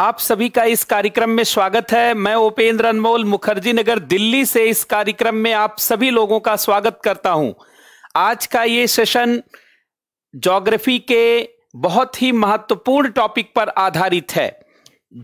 आप सभी का इस कार्यक्रम में स्वागत है मैं उपेंद्र अनमोल मुखर्जी नगर दिल्ली से इस कार्यक्रम में आप सभी लोगों का स्वागत करता हूं आज का ये सेशन जोग्राफी के बहुत ही महत्वपूर्ण टॉपिक पर आधारित है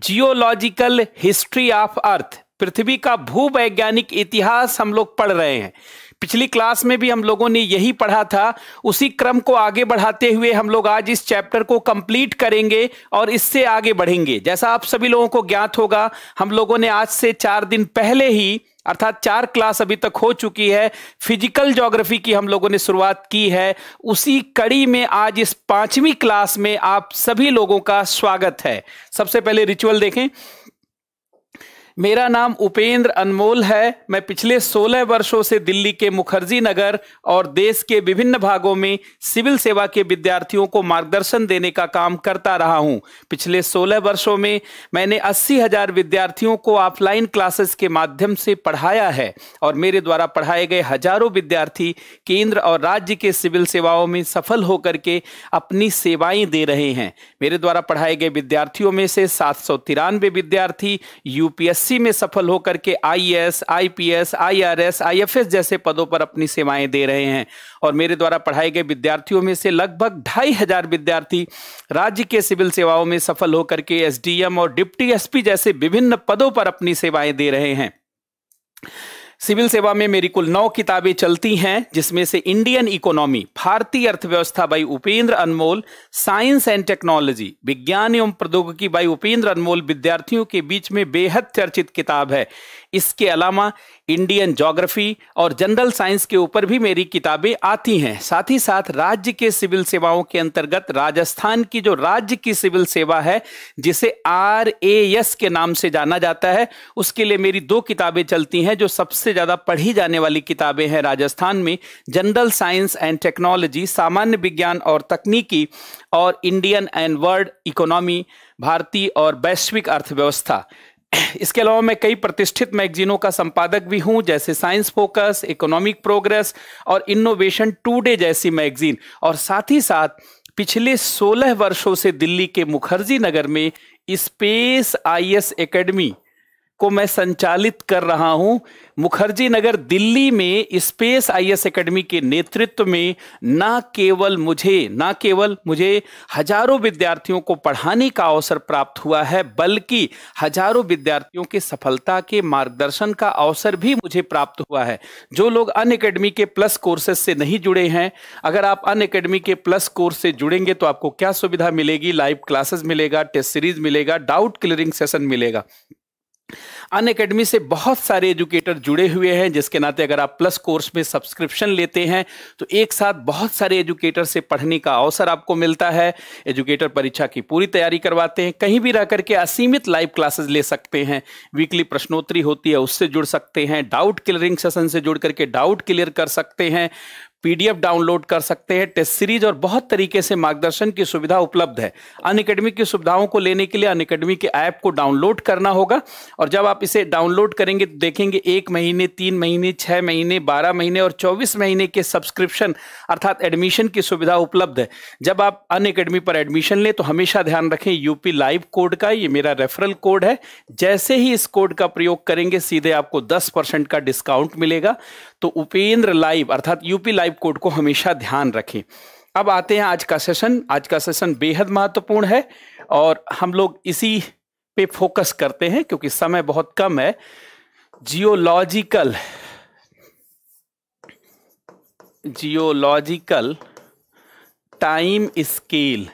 जियोलॉजिकल हिस्ट्री ऑफ अर्थ पृथ्वी का भूवैज्ञानिक इतिहास हम लोग पढ़ रहे हैं पिछली क्लास में भी हम लोगों ने यही पढ़ा था उसी क्रम को आगे बढ़ाते हुए हम लोग आज इस चैप्टर को कंप्लीट करेंगे और इससे आगे बढ़ेंगे जैसा आप सभी लोगों को ज्ञात होगा हम लोगों ने आज से चार दिन पहले ही अर्थात चार क्लास अभी तक हो चुकी है फिजिकल ज्योग्राफी की हम लोगों ने शुरुआत की है उसी कड़ी में आज इस पांचवी क्लास में आप सभी लोगों का स्वागत है सबसे पहले रिचुअल देखें मेरा नाम उपेंद्र अनमोल है मैं पिछले 16 वर्षों से दिल्ली के मुखर्जी नगर और देश के विभिन्न भागों में सिविल सेवा के विद्यार्थियों को मार्गदर्शन देने का काम करता रहा हूं। पिछले 16 वर्षों में मैंने अस्सी हजार विद्यार्थियों को ऑफलाइन क्लासेस के माध्यम से पढ़ाया है और मेरे द्वारा पढ़ाए गए हजारों विद्यार्थी केंद्र और राज्य के सिविल सेवाओं में सफल होकर के अपनी सेवाएं दे रहे हैं मेरे द्वारा पढ़ाए गए विद्यार्थियों में से सात विद्यार्थी यूपीएस एससी में सफल होकर के आईएएस, आईपीएस, आईआरएस, आईएफएस जैसे पदों पर अपनी सेवाएं दे रहे हैं और मेरे द्वारा पढ़ाए गए विद्यार्थियों में से लगभग ढाई हजार विद्यार्थी राज्य के सिविल सेवाओं में सफल होकर के एसडीएम और डिप्टी एसपी जैसे विभिन्न पदों पर अपनी सेवाएं दे रहे हैं सिविल सेवा में मेरी कुल नौ किताबें चलती हैं जिसमें से इंडियन इकोनॉमी भारतीय अर्थव्यवस्था by Upendra Anmol science and technology विज्ञान एवं प्रौद्योगिकी बाई उपेंद्र अनमोल विद्यार्थियों के बीच में बेहद चर्चित किताब है इसके अलावा इंडियन जोग्राफी और जनरल साइंस के ऊपर भी मेरी किताबें आती हैं साथ ही साथ राज्य के सिविल सेवाओं के अंतर्गत राजस्थान की जो राज्य की सिविल सेवा है जिसे आर ए एस के नाम से जाना जाता है उसके लिए मेरी दो किताबें चलती हैं जो सबसे ज़्यादा पढ़ी जाने वाली किताबें हैं राजस्थान में जनरल साइंस एंड टेक्नोलॉजी सामान्य विज्ञान और तकनीकी और इंडियन एंड वर्ल्ड इकोनॉमी भारतीय और वैश्विक अर्थव्यवस्था इसके अलावा मैं कई प्रतिष्ठित मैगजीनों का संपादक भी हूं जैसे साइंस फोकस इकोनॉमिक प्रोग्रेस और इनोवेशन टूडे जैसी मैगजीन और साथ ही साथ पिछले 16 वर्षों से दिल्ली के मुखर्जी नगर में स्पेस आईएस एकेडमी को मैं संचालित कर रहा हूं मुखर्जी नगर दिल्ली में स्पेस एस एकेडमी के नेतृत्व में ना केवल मुझे ना केवल मुझे हजारों विद्यार्थियों को पढ़ाने का अवसर प्राप्त हुआ है बल्कि हजारों विद्यार्थियों के सफलता के मार्गदर्शन का अवसर भी मुझे प्राप्त हुआ है जो लोग अन अकेडमी के प्लस कोर्सेज से नहीं जुड़े हैं अगर आप अन अकेडमी के प्लस कोर्स से जुड़ेंगे तो आपको क्या सुविधा मिलेगी लाइव क्लासेस मिलेगा टेस्ट सीरीज मिलेगा डाउट क्लियरिंग सेशन मिलेगा अन अकेडमी से बहुत सारे एजुकेटर जुड़े हुए हैं जिसके नाते अगर आप प्लस कोर्स में सब्सक्रिप्शन लेते हैं तो एक साथ बहुत सारे एजुकेटर से पढ़ने का अवसर आपको मिलता है एजुकेटर परीक्षा की पूरी तैयारी करवाते हैं कहीं भी रह करके असीमित लाइव क्लासेस ले सकते हैं वीकली प्रश्नोत्तरी होती है उससे जुड़ सकते हैं डाउट क्लियरिंग सेशन से जुड़ करके डाउट क्लियर कर सकते हैं पीडीएफ डाउनलोड कर सकते हैं टेस्ट सीरीज और बहुत तरीके से मार्गदर्शन की सुविधा उपलब्ध है अन अकेडमी की सुविधाओं को लेने के लिए अन अकेडमी के ऐप को डाउनलोड करना होगा और जब आप इसे डाउनलोड करेंगे तो देखेंगे एक महीने तीन महीने छः महीने बारह महीने और चौबीस महीने के सब्सक्रिप्शन अर्थात एडमिशन की सुविधा उपलब्ध है जब आप अन अकेडमी पर एडमिशन लें तो हमेशा ध्यान रखें यूपी लाइव कोड का ये मेरा रेफरल कोड है जैसे ही इस कोड का प्रयोग करेंगे सीधे आपको दस परसेंट का डिस्काउंट मिलेगा तो उपेंद्र लाइव अर्थात यूपी लाइव टाइप कोड को हमेशा ध्यान रखें अब आते हैं आज का सेशन आज का सेशन बेहद महत्वपूर्ण है और हम लोग इसी पे फोकस करते हैं क्योंकि समय बहुत कम है geological geological time scale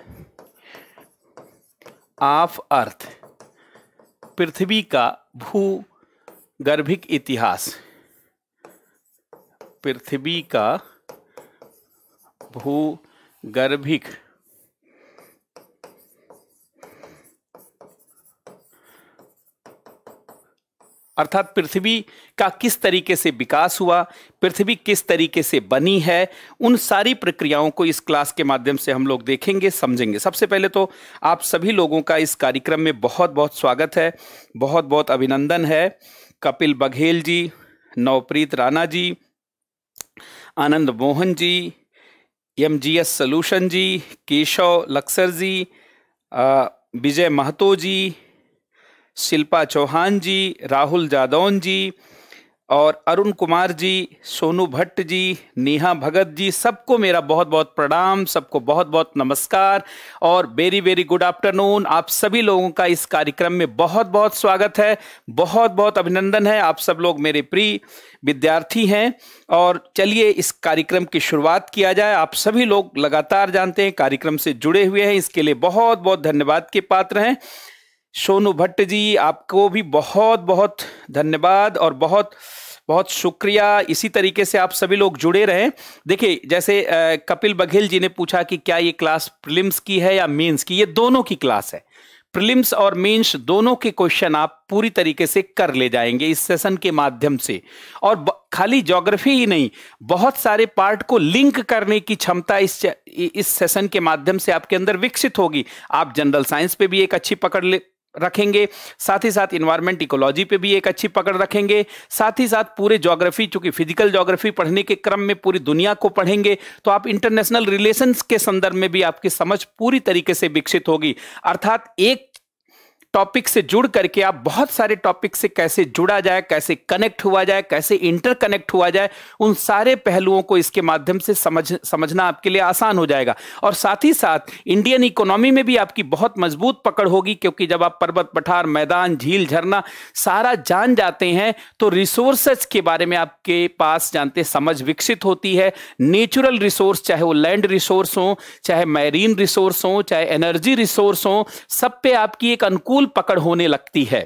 of earth पृथ्वी का भूगर्भिक इतिहास पृथ्वी का भूगर्भिक अर्थात पृथ्वी का किस तरीके से विकास हुआ पृथ्वी किस तरीके से बनी है उन सारी प्रक्रियाओं को इस क्लास के माध्यम से हम लोग देखेंगे समझेंगे सबसे पहले तो आप सभी लोगों का इस कार्यक्रम में बहुत बहुत स्वागत है बहुत बहुत अभिनंदन है Kapil Baghel ji Navpreet Rana ji Anand Mohan ji M G S solution ji Keshav Laksar ji Vijay Mahato ji Shilpa Chauhan ji Rahul Jadaun ji और अरुण कुमार जी सोनू भट्ट जी नेहा भगत जी सबको मेरा बहुत बहुत प्रणाम सबको बहुत बहुत नमस्कार और वेरी वेरी गुड आफ्टरनून आप सभी लोगों का इस कार्यक्रम में बहुत बहुत स्वागत है बहुत बहुत अभिनंदन है आप सब लोग मेरे प्रिय विद्यार्थी हैं और चलिए इस कार्यक्रम की शुरुआत किया जाए आप सभी लोग लगातार जानते हैं कार्यक्रम से जुड़े हुए हैं इसके लिए बहुत बहुत धन्यवाद के पात्र हैं सोनू भट्ट जी आपको भी बहुत बहुत धन्यवाद और बहुत बहुत शुक्रिया इसी तरीके से आप सभी लोग जुड़े रहें देखिए जैसे कपिल बघेल जी ने पूछा कि क्या ये क्लास प्रिलिम्स की है या मेंस की ये दोनों की क्लास है प्रिलिम्स और मेंस दोनों के क्वेश्चन आप पूरी तरीके से कर ले जाएंगे इस सेशन के माध्यम से और खाली ज्योग्राफी ही नहीं बहुत सारे पार्ट को लिंक करने की क्षमता इस इस सेशन के माध्यम से आपके अंदर विकसित होगी आप जनरल साइंस पे भी एक अच्छी पकड़ ले रखेंगे साथ ही साथ इन्वायरमेंट इकोलॉजी पे भी एक अच्छी पकड़ रखेंगे साथ ही साथ पूरे जोग्राफी चूंकि फिजिकल जोग्राफी पढ़ने के क्रम में पूरी दुनिया को पढ़ेंगे तो आप इंटरनेशनल रिलेशंस के संदर्भ में भी आपकी समझ पूरी तरीके से विकसित होगी अर्थात एक टॉपिक से जुड़ करके आप बहुत सारे टॉपिक से कैसे जुड़ा जाए कैसे कनेक्ट हुआ जाए कैसे इंटरकनेक्ट हुआ जाए उन सारे पहलुओं को इसके माध्यम से समझ समझना आपके लिए आसान हो जाएगा और साथ ही साथ इंडियन इकोनॉमी में भी आपकी बहुत मजबूत पकड़ होगी क्योंकि जब आप पर्वत पठार मैदान झील झरना सारा जान जाते हैं तो रिसोर्सेज के बारे में आपके पास जानते समझ विकसित होती है नेचुरल रिसोर्स चाहे वो लैंड रिसोर्स हो चाहे मैरीन रिसोर्स हो चाहे एनर्जी रिसोर्स हो सब पे आपकी एक अनुकूल बिल्कुल पकड़ होने लगती है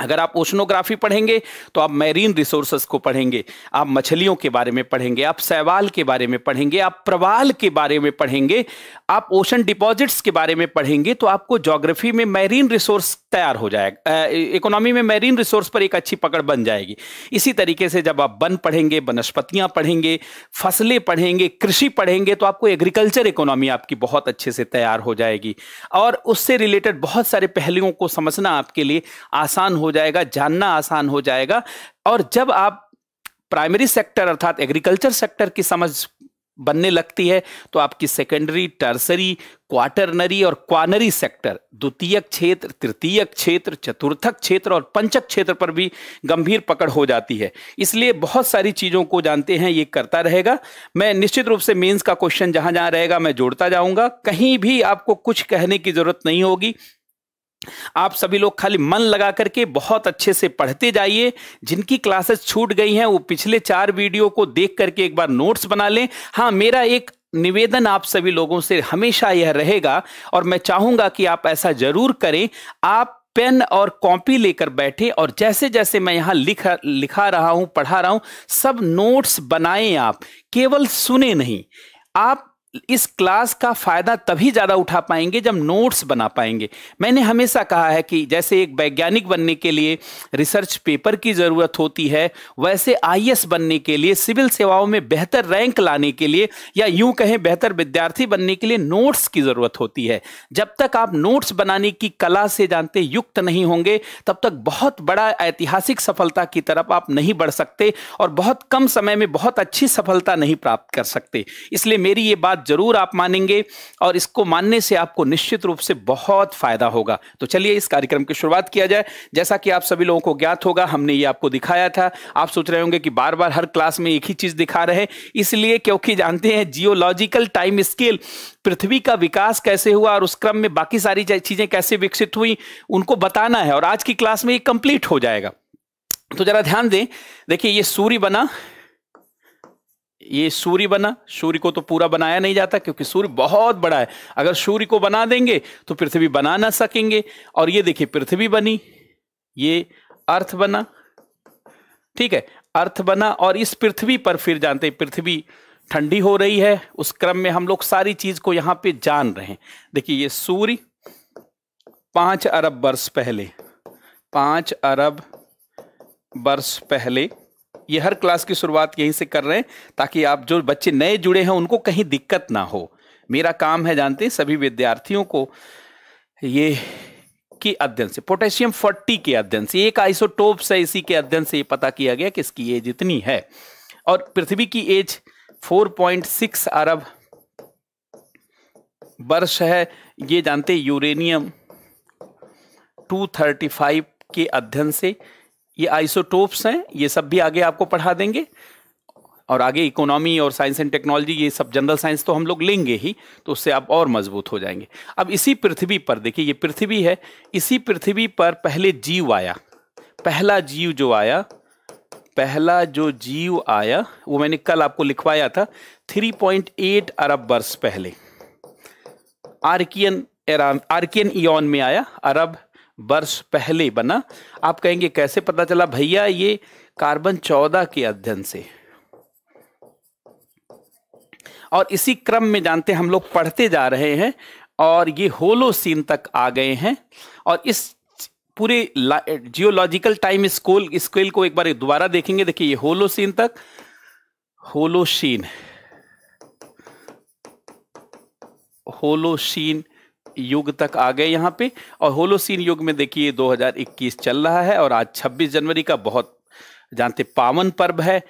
अगर आप ओशनोग्राफी पढ़ेंगे तो आप मैरीन रिसोर्सेस को पढ़ेंगे आप मछलियों के बारे में पढ़ेंगे आप सैवाल के बारे में पढ़ेंगे आप प्रवाल के बारे में पढ़ेंगे आप ओशन डिपॉजिट्स के बारे में पढ़ेंगे तो आपको ज्योग्राफी में मैरीन रिसोर्स तैयार हो जाएगा इकोनॉमी में मैरीन रिसोर्स पर एक अच्छी पकड़ बन जाएगी इसी तरीके से जब आप वन पढ़ेंगे वनस्पतियाँ पढ़ेंगे फसलें पढ़ेंगे कृषि पढ़ेंगे तो आपको एग्रीकल्चर इकोनॉमी आपकी बहुत अच्छे से तैयार हो जाएगी और उससे रिलेटेड बहुत सारे पहलुओं को समझना आपके लिए आसान हो जाएगा जानना आसान हो जाएगा और जब आप प्राइमरी सेक्टर अर्थात एग्रीकल्चर सेक्टर की समझ बनने लगती है तो आपकी सेकेंडरी टर्सरी क्वार्टरनरी और क्वानरी सेक्टर द्वितीयक क्षेत्र तृतीयक क्षेत्र चतुर्थक क्षेत्र और पंचक क्षेत्र पर भी गंभीर पकड़ हो जाती है इसलिए बहुत सारी चीज़ों को जानते हैं ये करता रहेगा मैं निश्चित रूप से मेंस का क्वेश्चन जहां जहां रहेगा मैं जोड़ता जाऊंगा कहीं भी आपको कुछ कहने की जरूरत नहीं होगी आप सभी लोग खाली मन लगा करके बहुत अच्छे से पढ़ते जाइए जिनकी क्लासेस छूट गई हैं वो पिछले चार वीडियो को देख करके एक बार नोट्स बना लें हाँ मेरा एक निवेदन आप सभी लोगों से हमेशा यह रहेगा और मैं चाहूंगा कि आप ऐसा जरूर करें आप पेन और कॉपी लेकर बैठे और जैसे जैसे मैं यहाँ लिखा लिखा रहा हूं पढ़ा रहा हूं सब नोट्स बनाएं आप केवल सुने नहीं आप इस क्लास का फायदा तभी ज्यादा उठा पाएंगे जब नोट्स बना पाएंगे मैंने हमेशा कहा है कि जैसे एक वैज्ञानिक बनने के लिए रिसर्च पेपर की जरूरत होती है वैसे आई बनने के लिए सिविल सेवाओं में बेहतर रैंक लाने के लिए या यूं कहें बेहतर विद्यार्थी बनने के लिए नोट्स की जरूरत होती है जब तक आप नोट्स बनाने की कला से जानते युक्त नहीं होंगे तब तक बहुत बड़ा ऐतिहासिक सफलता की तरफ आप नहीं बढ़ सकते और बहुत कम समय में बहुत अच्छी सफलता नहीं प्राप्त कर सकते इसलिए मेरी ये बात जरूर आप मानेंगे और इसको मानने से आपको निश्चित रूप से बहुत फायदा होगा तो चलिए इस कार्यक्रम की शुरुआत किया जाए जैसा कि आप सभी लोगों को ज्ञात होगा हमने ये आपको दिखाया था आप सोच रहे होंगे कि बार बार हर क्लास में एक ही चीज दिखा रहे इसलिए क्योंकि जानते हैं जियोलॉजिकल टाइम स्केल पृथ्वी का विकास कैसे हुआ और उस क्रम में बाकी सारी चीजें कैसे विकसित हुई उनको बताना है और आज की क्लास में ये कंप्लीट हो जाएगा तो जरा ध्यान दें देखिए ये सूर्य बना ये सूर्य बना सूर्य को तो पूरा बनाया नहीं जाता क्योंकि सूर्य बहुत बड़ा है अगर सूर्य को बना देंगे तो पृथ्वी बना ना सकेंगे और ये देखिए पृथ्वी बनी ये अर्थ बना ठीक है अर्थ बना और इस पृथ्वी पर फिर जानते हैं पृथ्वी ठंडी हो रही है उस क्रम में हम लोग सारी चीज को यहां पे जान रहे हैं देखिए ये सूर्य पांच अरब वर्ष पहले पांच अरब वर्ष पहले ये हर क्लास की शुरुआत यहीं से कर रहे हैं ताकि आप जो बच्चे नए जुड़े हैं उनको कहीं दिक्कत ना हो मेरा काम है जानते हैं सभी विद्यार्थियों को ये के अध्ययन से पोटेशियम फोर्टी के अध्ययन से एक आइसोटोप से इसी के अध्ययन से ये पता किया गया कि इसकी एज इतनी है और पृथ्वी की एज 4.6 अरब वर्ष है ये जानते यूरेनियम 235 के अध्ययन से ये आइसोटोप्स हैं ये सब भी आगे आपको पढ़ा देंगे और आगे इकोनॉमी और साइंस एंड टेक्नोलॉजी ये सब जनरल साइंस तो हम लोग लेंगे ही तो उससे आप और मजबूत हो जाएंगे अब इसी पृथ्वी पर देखिए ये पृथ्वी है इसी पृथ्वी पर पहले जीव आया पहला जीव जो आया पहला जो जीव आया वो मैंने कल आपको लिखवाया था 3.8 अरब वर्ष पहले आर्कियन आर्कियन इयन में आया अरब वर्ष पहले बना आप कहेंगे कैसे पता चला भैया ये कार्बन चौदह के अध्ययन से और इसी क्रम में जानते हम लोग पढ़ते जा रहे हैं और ये होलोसीन तक आ गए हैं और इस पूरे जियोलॉजिकल टाइम स्कोल स्केल को एक बार दोबारा देखेंगे देखिए ये होलोसीन तक होलोशीन होलोशीन युग तक आ गए यहाँ पे और होलोसीन युग में देखिए 2021 चल रहा है और आज 26 जनवरी का बहुत जानते पावन पर्व है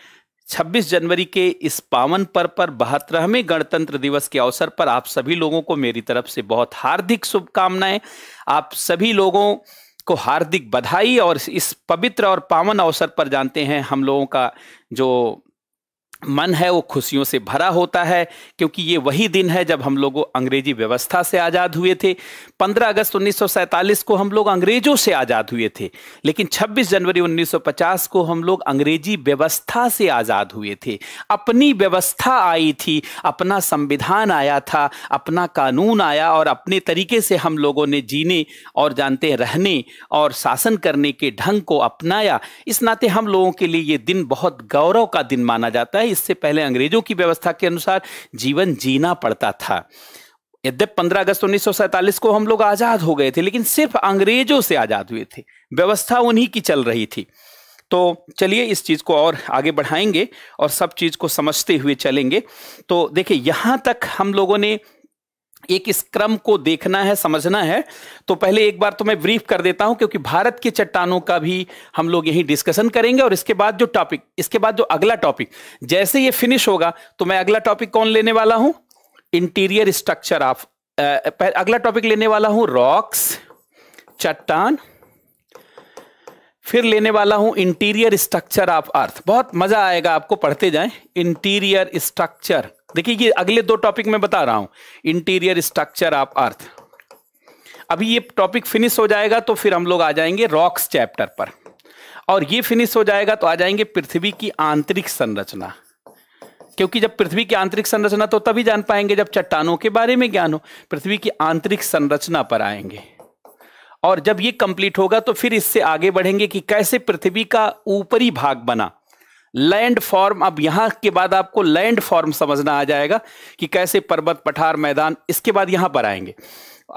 26 जनवरी के इस पावन पर्व पर बहत्तरहवें गणतंत्र दिवस के अवसर पर आप सभी लोगों को मेरी तरफ से बहुत हार्दिक शुभकामनाएं आप सभी लोगों को हार्दिक बधाई और इस पवित्र और पावन अवसर पर जानते हैं हम लोगों का जो मन है वो खुशियों से भरा होता है क्योंकि ये वही दिन है जब हम लोग अंग्रेजी व्यवस्था से आज़ाद हुए थे 15 अगस्त 1947 को हम लोग अंग्रेजों से आज़ाद हुए थे लेकिन 26 जनवरी 1950 को हम लोग अंग्रेजी व्यवस्था से आज़ाद हुए थे अपनी व्यवस्था आई थी अपना संविधान आया था अपना कानून आया और अपने तरीके से हम लोगों ने जीने और जानते रहने और शासन करने के ढंग को अपनाया इस नाते हम लोगों के लिए ये दिन बहुत गौरव का दिन माना जाता है इससे पहले अंग्रेजों की व्यवस्था के अनुसार जीवन जीना पड़ता था यद्यप 15 अगस्त 1947 को हम लोग आजाद हो गए थे लेकिन सिर्फ अंग्रेजों से आजाद हुए थे व्यवस्था उन्हीं की चल रही थी तो चलिए इस चीज़ को और आगे बढ़ाएंगे और सब चीज़ को समझते हुए चलेंगे तो देखिए यहां तक हम लोगों ने एक इस क्रम को देखना है समझना है तो पहले एक बार तो मैं ब्रीफ कर देता हूं क्योंकि भारत की चट्टानों का भी हम लोग यही डिस्कशन करेंगे और इसके बाद जो टॉपिक इसके बाद जो अगला टॉपिक जैसे ये फिनिश होगा तो मैं अगला टॉपिक कौन लेने वाला हूं इंटीरियर स्ट्रक्चर ऑफ अगला टॉपिक लेने वाला हूं रॉक्स चट्टान फिर लेने वाला हूं इंटीरियर स्ट्रक्चर ऑफ अर्थ बहुत मजा आएगा आपको पढ़ते जाएं इंटीरियर स्ट्रक्चर देखिए ये अगले दो टॉपिक में बता रहा हूं इंटीरियर स्ट्रक्चर ऑफ अर्थ अभी ये टॉपिक फिनिश हो जाएगा तो फिर हम लोग आ जाएंगे रॉक्स चैप्टर पर और ये फिनिश हो जाएगा तो आ जाएंगे पृथ्वी की आंतरिक संरचना क्योंकि जब पृथ्वी की आंतरिक संरचना तो तभी जान पाएंगे जब चट्टानों के बारे में ज्ञान हो पृथ्वी की आंतरिक संरचना पर आएंगे और जब ये कंप्लीट होगा तो फिर इससे आगे बढ़ेंगे कि कैसे पृथ्वी का ऊपरी भाग बना लैंड फॉर्म अब यहां के बाद आपको लैंड फॉर्म समझना आ जाएगा कि कैसे पर्वत पठार मैदान इसके बाद यहां पर आएंगे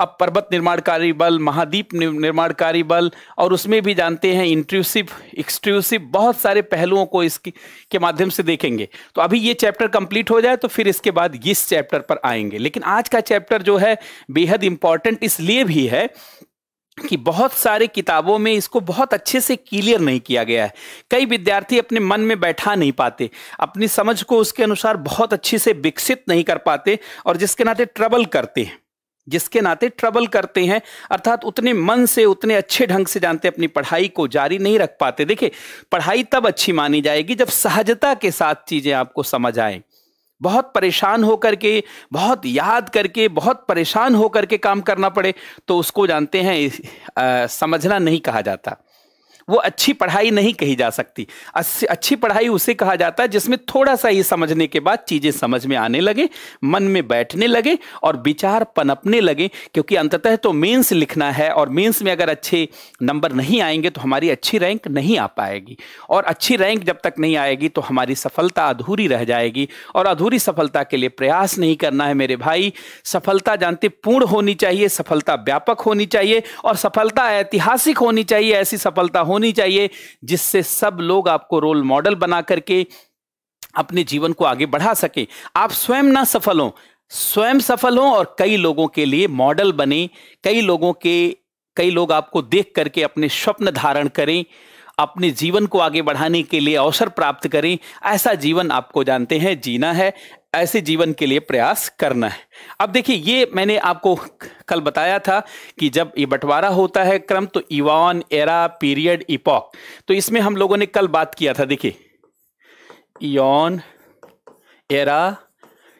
अब पर्वत निर्माणकारी बल महाद्वीप निर्माणकारी बल और उसमें भी जानते हैं इंट्रूसिव एक्सट्रूसिव बहुत सारे पहलुओं को इसके के माध्यम से देखेंगे तो अभी ये चैप्टर कंप्लीट हो जाए तो फिर इसके बाद इस चैप्टर पर आएंगे लेकिन आज का चैप्टर जो है बेहद इंपॉर्टेंट इसलिए भी है कि बहुत सारे किताबों में इसको बहुत अच्छे से क्लियर नहीं किया गया है कई विद्यार्थी अपने मन में बैठा नहीं पाते अपनी समझ को उसके अनुसार बहुत अच्छे से विकसित नहीं कर पाते और जिसके नाते ट्रबल करते हैं जिसके नाते ट्रबल करते हैं अर्थात उतने मन से उतने अच्छे ढंग से जानते अपनी पढ़ाई को जारी नहीं रख पाते देखिए पढ़ाई तब अच्छी मानी जाएगी जब सहजता के साथ चीजें आपको समझ आए बहुत परेशान होकर के बहुत याद करके बहुत परेशान होकर के काम करना पड़े तो उसको जानते हैं आ, समझना नहीं कहा जाता वो अच्छी पढ़ाई नहीं कही जा सकती अच्छी पढ़ाई उसे कहा जाता है जिसमें थोड़ा सा ये समझने के बाद चीज़ें समझ में आने लगे मन में बैठने लगे और विचार पनपने लगे क्योंकि अंततः तो मेंस लिखना है और मेंस में अगर अच्छे नंबर नहीं आएंगे तो हमारी अच्छी रैंक नहीं आ पाएगी और अच्छी रैंक जब तक नहीं आएगी तो हमारी सफलता अधूरी रह जाएगी और अधूरी सफलता के लिए प्रयास नहीं करना है मेरे भाई सफलता जानते पूर्ण होनी चाहिए सफलता व्यापक होनी चाहिए और सफलता ऐतिहासिक होनी चाहिए ऐसी सफलता हो होनी चाहिए जिससे सब लोग आपको रोल मॉडल बना करके अपने जीवन को आगे बढ़ा सके आप स्वयं ना सफल हों स्वयं सफल हों और कई लोगों के लिए मॉडल बने कई लोगों के कई लोग आपको देख करके अपने स्वप्न धारण करें अपने जीवन को आगे बढ़ाने के लिए अवसर प्राप्त करें ऐसा जीवन आपको जानते हैं जीना है ऐसे जीवन के लिए प्रयास करना है अब देखिए ये मैंने आपको कल बताया था कि जब ये बंटवारा होता है क्रम तो इवान एरा पीरियड इपॉक तो इसमें हम लोगों ने कल बात किया था देखिए इन एरा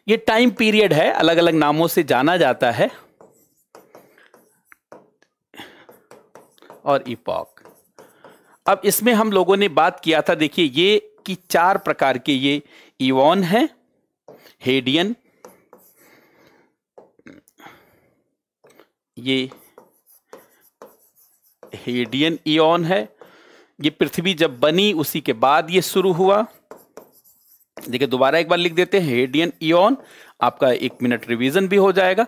ये टाइम पीरियड है अलग अलग नामों से जाना जाता है और इपॉक अब इसमें हम लोगों ने बात किया था देखिए ये कि चार प्रकार के ये इवॉन हैं हेडियन ये हेडियन इन है ये पृथ्वी जब बनी उसी के बाद ये शुरू हुआ देखिए दोबारा एक बार लिख देते हैं हेडियन ईओन आपका एक मिनट रिवीजन भी हो जाएगा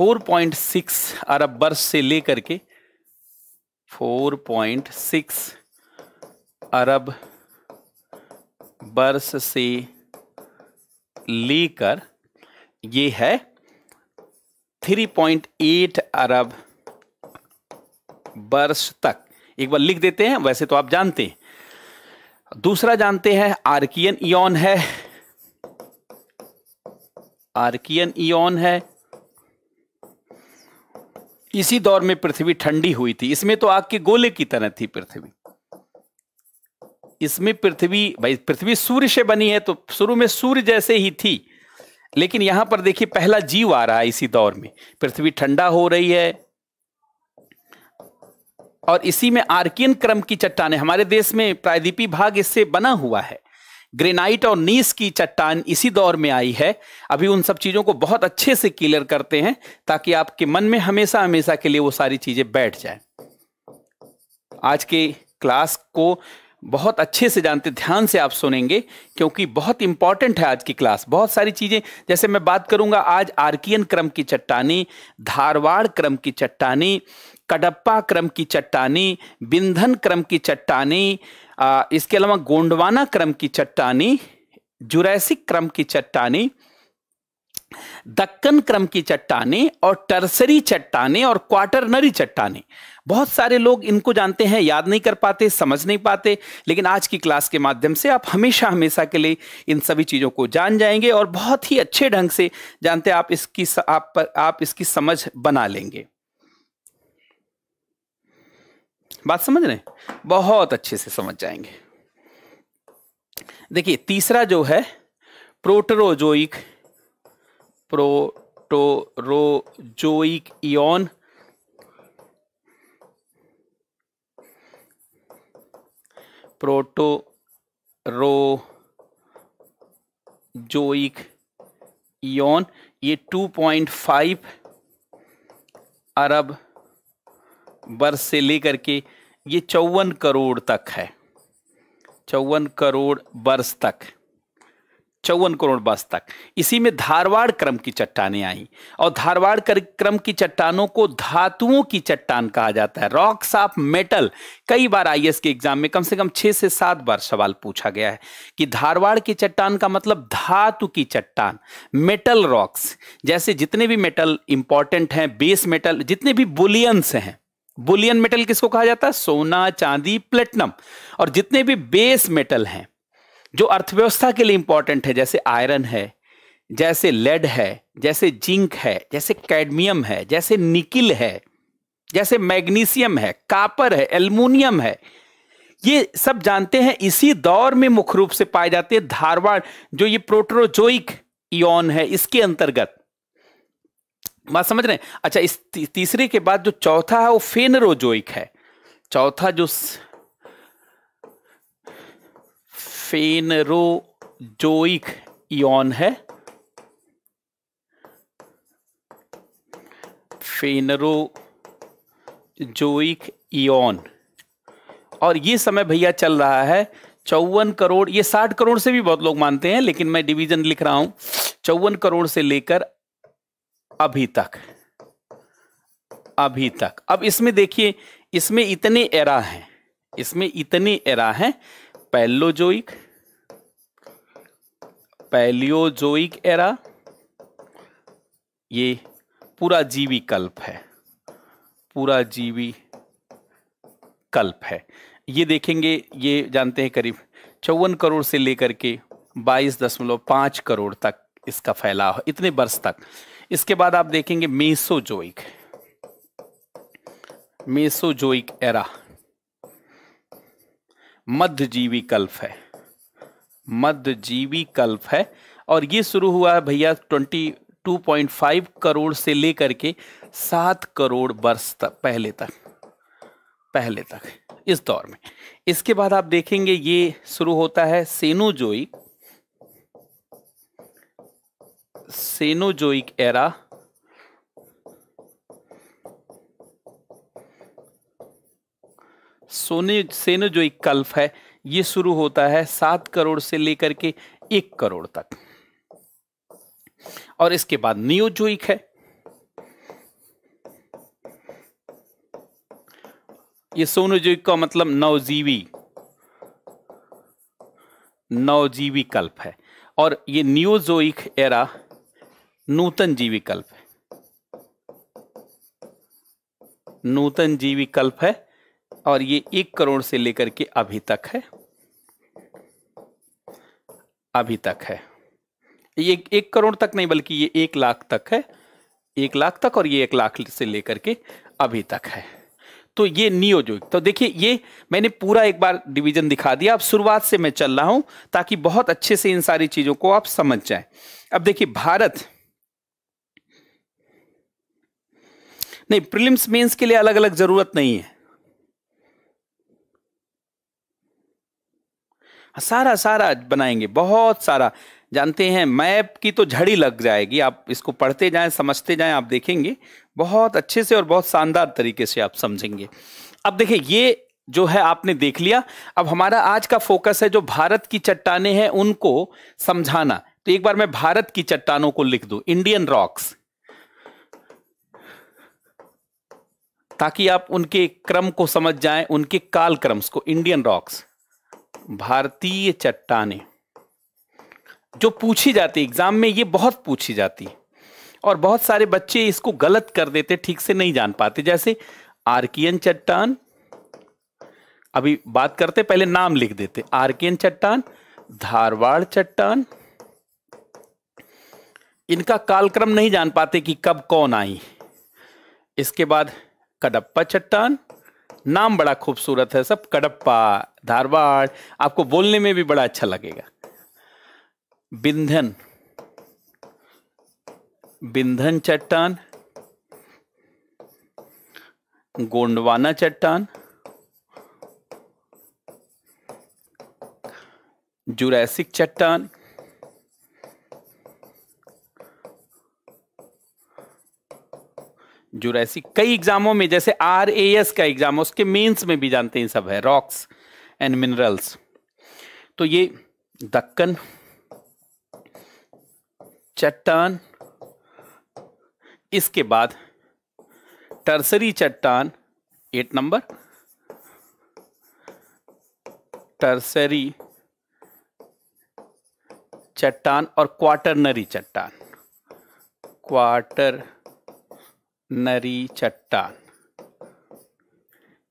4.6 अरब वर्ष से लेकर के 4.6 अरब वर्ष से लेकर ये है 3.8 अरब वर्ष तक एक बार लिख देते हैं वैसे तो आप जानते हैं दूसरा जानते हैं आर्कियन इन है आर्कियन इन है इसी दौर में पृथ्वी ठंडी हुई थी इसमें तो आग के गोले की तरह थी पृथ्वी इसमें पृथ्वी भाई पृथ्वी सूर्य से बनी है तो शुरू में सूर्य जैसे ही थी लेकिन यहां पर देखिए पहला जीव आ रहा है इसी दौर में पृथ्वी ठंडा हो रही है और इसी में आर्कियन क्रम की चट्टान हमारे देश में प्रायद्वीपी भाग इससे बना हुआ है ग्रेनाइट और नीस की चट्टान इसी दौर में आई है अभी उन सब चीज़ों को बहुत अच्छे से क्लियर करते हैं ताकि आपके मन में हमेशा हमेशा के लिए वो सारी चीज़ें बैठ जाए आज के क्लास को बहुत अच्छे से जानते ध्यान से आप सुनेंगे क्योंकि बहुत इंपॉर्टेंट है आज की क्लास बहुत सारी चीज़ें जैसे मैं बात करूंगा आज आर्कियन क्रम की चट्टानी धारवाड़ क्रम की चट्टानी कडप्पा क्रम की चट्टानी बिंधन क्रम की चट्टानी इसके अलावा गोंडवाना क्रम की चट्टानी जुरैसिक क्रम की चट्टानी दक्कन क्रम की चट्टाने और टर्सरी चट्टाने और क्वार्टरनरी चट्टाने बहुत सारे लोग इनको जानते हैं याद नहीं कर पाते समझ नहीं पाते लेकिन आज की क्लास के माध्यम से आप हमेशा हमेशा के लिए इन सभी चीज़ों को जान जाएंगे और बहुत ही अच्छे ढंग से जानते आप इसकी आप, पर, आप इसकी समझ बना लेंगे बात समझ रहे बहुत अच्छे से समझ जाएंगे देखिए तीसरा जो है प्रोटोरोजोइक प्रोटोरोजोइक इॉन प्रोटो जोइक योन ये 2.5 अरब वर्ष से लेकर के ये चौवन करोड़ तक है चौवन करोड़ वर्ष तक चौवन करोड़ वर्ष तक इसी में धारवाड़ क्रम की चट्टाने आई और धारवाड़ क्रम की चट्टानों को धातुओं की चट्टान कहा जाता है रॉक्स ऑफ मेटल कई बार आई के एग्जाम में कम से कम छह से सात बार सवाल पूछा गया है कि धारवाड़ की चट्टान का मतलब धातु की चट्टान मेटल रॉक्स जैसे जितने भी मेटल इंपॉर्टेंट हैं बेस मेटल जितने भी बुलियंस हैं बुलियन मेटल किसको कहा जाता है सोना चांदी प्लेटनम और जितने भी बेस मेटल हैं जो अर्थव्यवस्था के लिए इंपॉर्टेंट है जैसे आयरन है जैसे लेड है जैसे जिंक है जैसे कैडमियम है जैसे निकिल है जैसे मैग्नीशियम है कापर है एल्यूमिनियम है ये सब जानते हैं इसी दौर में मुख्य रूप से पाए जाते हैं धारवाड़ जो ये प्रोटरोजोइक इॉन है इसके अंतर्गत बात समझ रहे हैं अच्छा इस तीसरे के बाद जो चौथा है वो फेनरोजोइक है चौथा जो फेनरोजोइक इॉन है फेनरोजोइक इॉन और ये समय भैया चल रहा है चौवन करोड़ ये साठ करोड़ से भी बहुत लोग मानते हैं लेकिन मैं डिवीजन लिख रहा हूं चौवन करोड़ से लेकर अभी तक अभी तक अब इसमें देखिए इसमें इतने एरा हैं इसमें इतने एरा हैं पैलोजोइक पैलियोजोइक एरा ये पूरा जीवी कल्प है पूरा जीवी कल्प है ये देखेंगे ये जानते हैं करीब चौवन करोड़ से लेकर के बाईस दशमलव पाँच करोड़ तक इसका फैलाव है इतने वर्ष तक इसके बाद आप देखेंगे मेसोजोइक मेसोजोइक एरा मध्यजीवी कल्प है मध्यजीवी कल्प है और ये शुरू हुआ है भैया 22.5 करोड़ से लेकर के सात करोड़ वर्ष तक पहले तक पहले तक इस दौर में इसके बाद आप देखेंगे ये शुरू होता है सेनोजोइक सेनोजोइक एरा सोने न जो एक कल्फ है ये शुरू होता है सात करोड़ से लेकर के एक करोड़ तक और इसके बाद नियोजोइक है ये सोनोजोइक का मतलब नवजीवी नवजीवी कल्प है और ये नियोजोइक एरा नूतन जीवी कल्प है नूतन जीवी कल्प है और ये एक करोड़ से लेकर के अभी तक है अभी तक है ये एक करोड़ तक नहीं बल्कि ये एक लाख तक है एक लाख तक और ये एक लाख से लेकर के अभी तक है तो ये नियोजित तो देखिए ये मैंने पूरा एक बार डिवीजन दिखा दिया अब शुरुआत से मैं चल रहा हूं ताकि बहुत अच्छे से इन सारी चीजों को आप समझ जाए अब देखिए भारत नहीं प्रीलिम्स मेंस के लिए अलग अलग जरूरत नहीं है हाँ, सारा सारा बनाएंगे बहुत सारा जानते हैं मैप की तो झड़ी लग जाएगी आप इसको पढ़ते जाएं समझते जाएं आप देखेंगे बहुत अच्छे से और बहुत शानदार तरीके से आप समझेंगे अब देखिए ये जो है आपने देख लिया अब हमारा आज का फोकस है जो भारत की चट्टाने हैं उनको समझाना तो एक बार मैं भारत की चट्टानों को लिख दू इंडियन रॉक्स ताकि आप उनके क्रम को समझ जाएं उनके काल क्रम्स को इंडियन रॉक्स भारतीय चट्टाने जो पूछी जाती एग्जाम में ये बहुत पूछी जाती और बहुत सारे बच्चे इसको गलत कर देते ठीक से नहीं जान पाते जैसे आर्कियन चट्टान अभी बात करते पहले नाम लिख देते आर्कियन चट्टान धारवाड़ चट्टान इनका कालक्रम नहीं जान पाते कि कब कौन आई इसके बाद कडप्पा चट्टान नाम बड़ा खूबसूरत है सब कडप्पा धारवाड़ आपको बोलने में भी बड़ा अच्छा लगेगा बिंधन बिंधन चट्टान गोंडवाना चट्टान जुरैसिक चट्टान जुरैसी कई एग्जामों में जैसे आर ए एस का एग्जाम उसके मेंस में भी जानते हैं सब है रॉक्स एंड मिनरल्स तो ये दक्कन चट्टान इसके बाद टर्सरी चट्टान एट नंबर टर्सरी चट्टान और क्वाटरनरी चट्टान क्वार्टर नरी चट्टान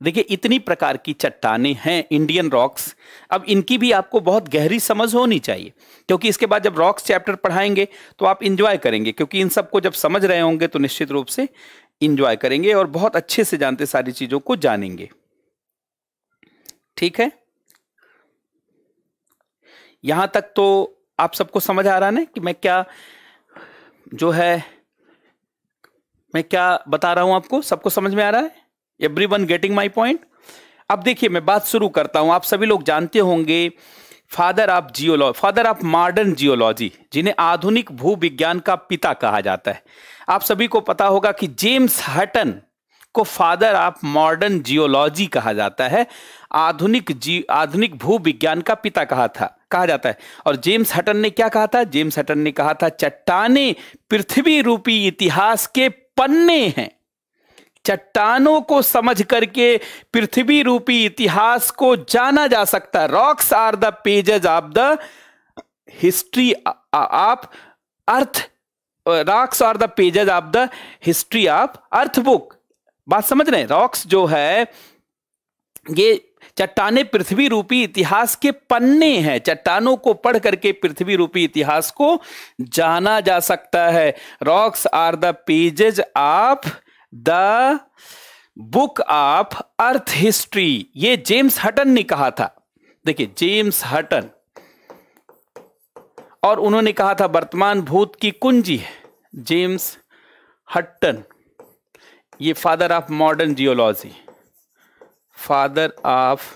देखिए इतनी प्रकार की चट्टाने हैं इंडियन रॉक्स अब इनकी भी आपको बहुत गहरी समझ होनी चाहिए क्योंकि इसके बाद जब रॉक्स चैप्टर पढ़ाएंगे तो आप इंजॉय करेंगे क्योंकि इन सबको जब समझ रहे होंगे तो निश्चित रूप से इंजॉय करेंगे और बहुत अच्छे से जानते सारी चीज़ों को जानेंगे ठीक है यहां तक तो आप सबको समझ आ रहा ना कि मैं क्या जो है मैं क्या बता रहा हूं आपको सबको समझ में आ रहा है everyone getting my point अब देखिए मैं बात शुरू करता हूं आप सभी लोग जानते होंगे father of geology father of modern geology जिन्हें आधुनिक विज्ञान का पिता कहा जाता है आप सभी को पता होगा कि जेम्स हटन को फादर ऑफ मॉडर्न जियोलॉजी कहा जाता है आधुनिक जी आधुनिक भू विज्ञान का पिता कहा था कहा जाता है और जेम्स हटन ने क्या कहा था जेम्स हटन ने कहा था चट्टाने पृथ्वी रूपी इतिहास के पन्ने हैं चट्टानों को समझ करके पृथ्वी रूपी इतिहास को जाना जा सकता है rocks are the pages of the history of earth rocks are the pages of the history of earth book बात समझ रहे हैं रॉक्स जो है ये चट्टाने पृथ्वी रूपी इतिहास के पन्ने हैं चट्टानों को पढ़ करके पृथ्वी रूपी इतिहास को जाना जा सकता है rocks are the pages of the book of earth history ये जेम्स हटन ने कहा था देखिए जेम्स हटन और उन्होंने कहा था वर्तमान भूत की कुंजी है जेम्स हट्टन ये father of modern geology father of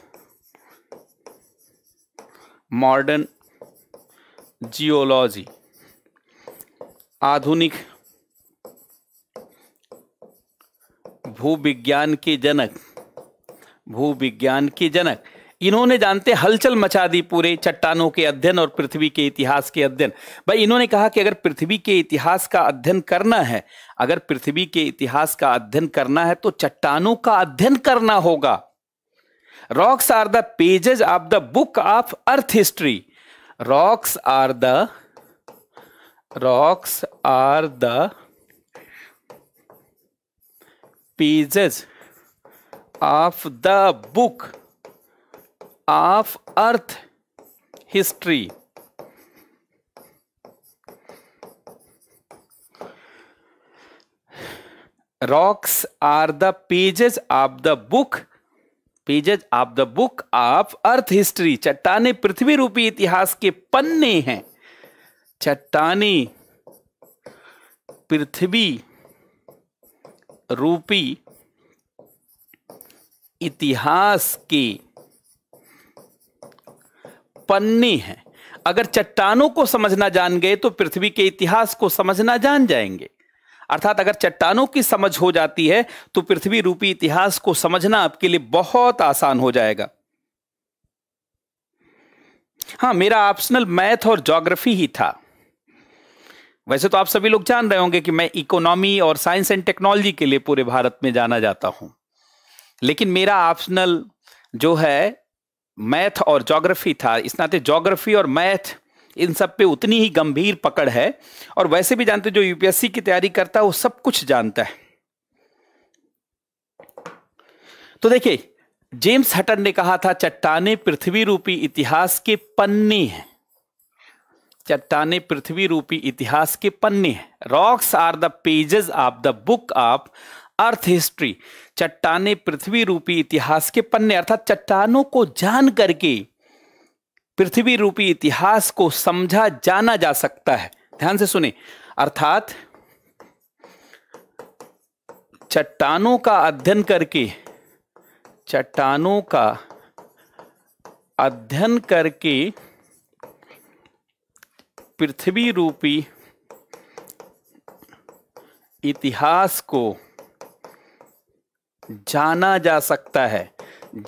modern geology आधुनिक भूविज्ञान के जनक भूविज्ञान के जनक इन्होंने जानते हलचल मचा दी पूरे चट्टानों के अध्ययन और पृथ्वी के इतिहास के अध्ययन भाई इन्होंने कहा कि अगर पृथ्वी के इतिहास का अध्ययन करना है अगर पृथ्वी के इतिहास का अध्ययन करना है तो चट्टानों का अध्ययन करना होगा Rocks are the pages of the book of earth history. Rocks are the rocks are the pages of the book of earth history. Rocks are the pages of the book pages of the book of earth history चट्टाने पृथ्वी रूपी इतिहास के पन्ने हैं चट्टाने पृथ्वी रूपी इतिहास के पन्ने हैं अगर चट्टानों को समझना जान गए तो पृथ्वी के इतिहास को समझना जान जाएंगे अर्थात अगर चट्टानों की समझ हो जाती है तो पृथ्वी रूपी इतिहास को समझना आपके लिए बहुत आसान हो जाएगा हाँ मेरा ऑप्शनल मैथ और ज्योग्राफी ही था वैसे तो आप सभी लोग जान रहे होंगे कि मैं इकोनॉमी और साइंस एंड टेक्नोलॉजी के लिए पूरे भारत में जाना जाता हूं लेकिन मेरा ऑप्शनल जो है मैथ और ज्योग्राफी था इस नाते ज्योग्राफी और मैथ इन सब पे उतनी ही गंभीर पकड़ है और वैसे भी जानते जो यूपीएससी की तैयारी करता है वो सब कुछ जानता है तो देखिए जेम्स हटन ने कहा था चट्टाने पृथ्वी रूपी इतिहास के पन्ने हैं चट्टाने पृथ्वी रूपी इतिहास के पन्ने हैं rocks are the pages of the book of earth history चट्टाने पृथ्वी रूपी इतिहास के पन्ने अर्थात चट्टानों को जान करके पृथ्वी रूपी इतिहास को समझा जाना जा सकता है ध्यान से सुने अर्थात चट्टानों का अध्ययन करके चट्टानों का अध्ययन करके पृथ्वी रूपी इतिहास को जाना जा सकता है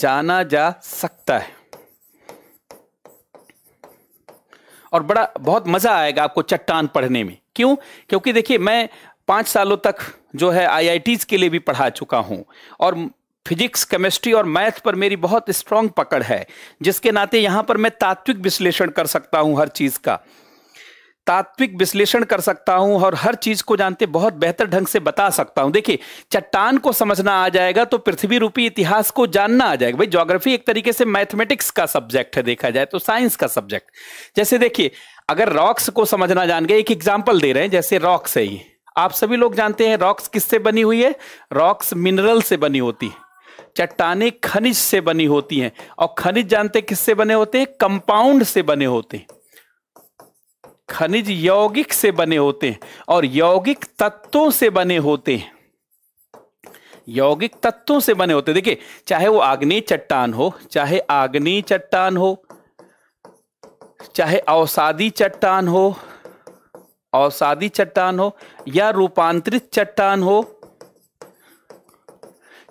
जाना जा सकता है और बड़ा बहुत मज़ा आएगा आपको चट्टान पढ़ने में क्यों क्योंकि देखिए मैं पांच सालों तक जो है आईआईटीज़ के लिए भी पढ़ा चुका हूं और फिजिक्स केमिस्ट्री और मैथ पर मेरी बहुत स्ट्रांग पकड़ है जिसके नाते यहाँ पर मैं तात्विक विश्लेषण कर सकता हूँ हर चीज़ का तात्विक विश्लेषण कर सकता हूं और हर चीज को जानते बहुत बेहतर ढंग से बता सकता हूं देखिए चट्टान को समझना आ जाएगा तो पृथ्वी रूपी इतिहास को जानना आ जाएगा भाई ज्योग्राफी एक तरीके से मैथमेटिक्स का सब्जेक्ट है देखा जाए तो साइंस का सब्जेक्ट जैसे देखिए अगर रॉक्स को समझना जान गए एक एग्जाम्पल दे रहे हैं जैसे रॉक्स है ये आप सभी लोग जानते हैं रॉक्स किससे बनी हुई है रॉक्स मिनरल से बनी होती है चट्टाने खनिज से बनी होती हैं और खनिज जानते किससे बने होते हैं कंपाउंड से बने होते हैं खनिज यौगिक से बने होते हैं और यौगिक तत्वों से बने होते हैं यौगिक तत्वों से बने होते देखिए चाहे वो आग्नेय चट्टान हो चाहे आग्नेय चट्टान हो चाहे अवसादी चट्टान हो अवसादी चट्टान हो या रूपांतरित चट्टान हो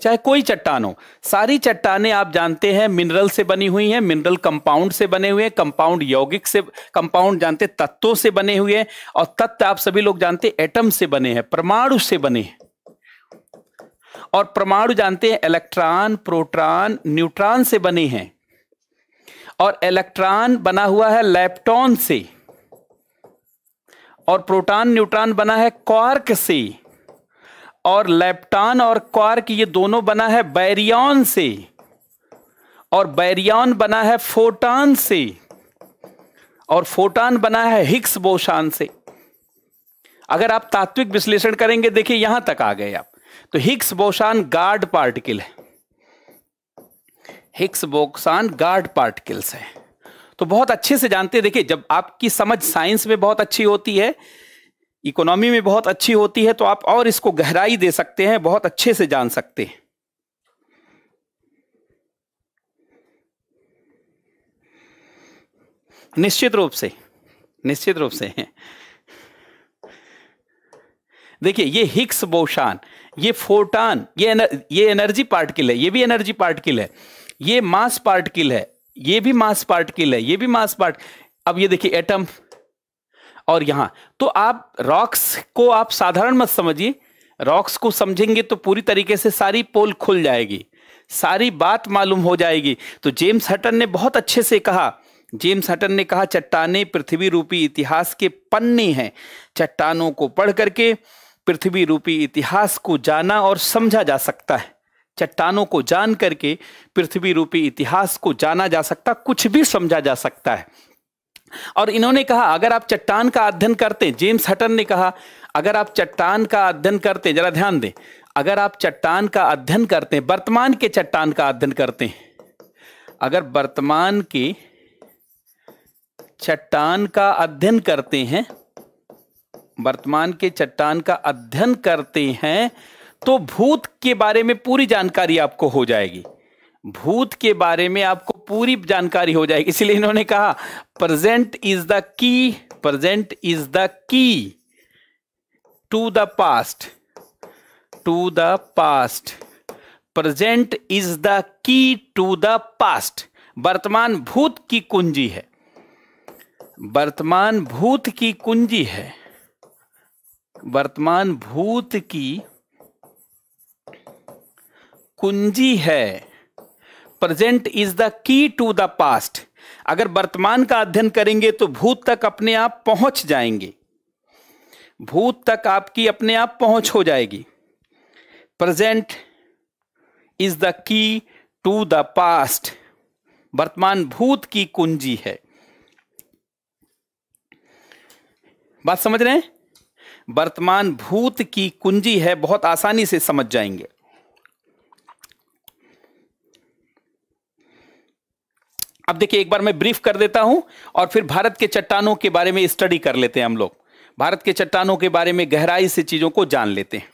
चाहे कोई चट्टान हो सारी चट्टाने आप जानते हैं मिनरल से बनी हुई हैं मिनरल कंपाउंड से बने हुए हैं कंपाउंड यौगिक से कंपाउंड जानते तत्वों से बने हुए हैं और तत्व आप सभी लोग जानते एटम से बने हैं परमाणु से बने हैं और परमाणु जानते हैं इलेक्ट्रॉन प्रोट्रॉन न्यूट्रॉन से बने हैं और इलेक्ट्रॉन बना हुआ है लैप्टॉन से और प्रोटॉन न्यूट्रॉन बना है क्वार्क से और लेप्टान और क्वार्क ये दोनों बना है बैरियन से और बैरियन बना है फोटान से और फोटान बना है हिक्स बोशान से अगर आप तात्विक विश्लेषण करेंगे देखिए यहां तक आ गए आप तो हिक्स बोशान गार्ड पार्टिकल है हिक्स बोसान गार्ड पार्टिकल्स है तो बहुत अच्छे से जानते हैं देखिए जब आपकी समझ साइंस में बहुत अच्छी होती है इकोनॉमी में बहुत अच्छी होती है तो आप और इसको गहराई दे सकते हैं बहुत अच्छे से जान सकते हैं निश्चित रूप से निश्चित रूप से देखिए ये हिक्स बोशान ये फोटान ये एनर, ये एनर्जी पार्टिकल है ये भी एनर्जी पार्टिकल है ये मास पार्टिकल है ये भी मास पार्टिकल है ये भी मास पार्ट अब ये देखिए एटम और यहाँ तो आप रॉक्स को आप साधारण मत समझिए रॉक्स को समझेंगे तो पूरी तरीके से सारी पोल खुल जाएगी सारी बात मालूम हो जाएगी तो जेम्स हटन ने बहुत अच्छे से कहा जेम्स हटन ने कहा चट्टाने पृथ्वी रूपी इतिहास के पन्ने हैं चट्टानों को पढ़ करके पृथ्वी रूपी इतिहास को जाना और समझा जा सकता है चट्टानों को जान करके पृथ्वी रूपी इतिहास को जाना जा सकता कुछ भी समझा जा सकता है और इन्होंने कहा अगर आप चट्टान का अध्ययन करते हैं जेम्स हटन ने कहा अगर आप चट्टान का अध्ययन करते हैं जरा ध्यान दें अगर आप चट्टान का अध्ययन करते हैं वर्तमान के चट्टान का अध्ययन करते हैं अगर वर्तमान के चट्टान का अध्ययन करते हैं वर्तमान के चट्टान का अध्ययन करते हैं तो भूत के बारे में पूरी जानकारी आपको हो जाएगी भूत के बारे में आपको पूरी जानकारी हो जाएगी इसलिए इन्होंने कहा present is the key present is the key to the past to the past present is the key to the past वर्तमान भूत की कुंजी है वर्तमान भूत की कुंजी है वर्तमान भूत की कुंजी है present is the key to the past अगर वर्तमान का अध्ययन करेंगे तो भूत तक अपने आप पहुंच जाएंगे भूत तक आपकी अपने आप पहुंच हो जाएगी present is the key to the past वर्तमान भूत की कुंजी है बात समझ रहे हैं वर्तमान भूत की कुंजी है बहुत आसानी से समझ जाएंगे अब देखिए एक बार मैं ब्रीफ कर देता हूं और फिर भारत के चट्टानों के बारे में स्टडी कर लेते हैं हम लोग भारत के चट्टानों के बारे में गहराई से चीजों को जान लेते हैं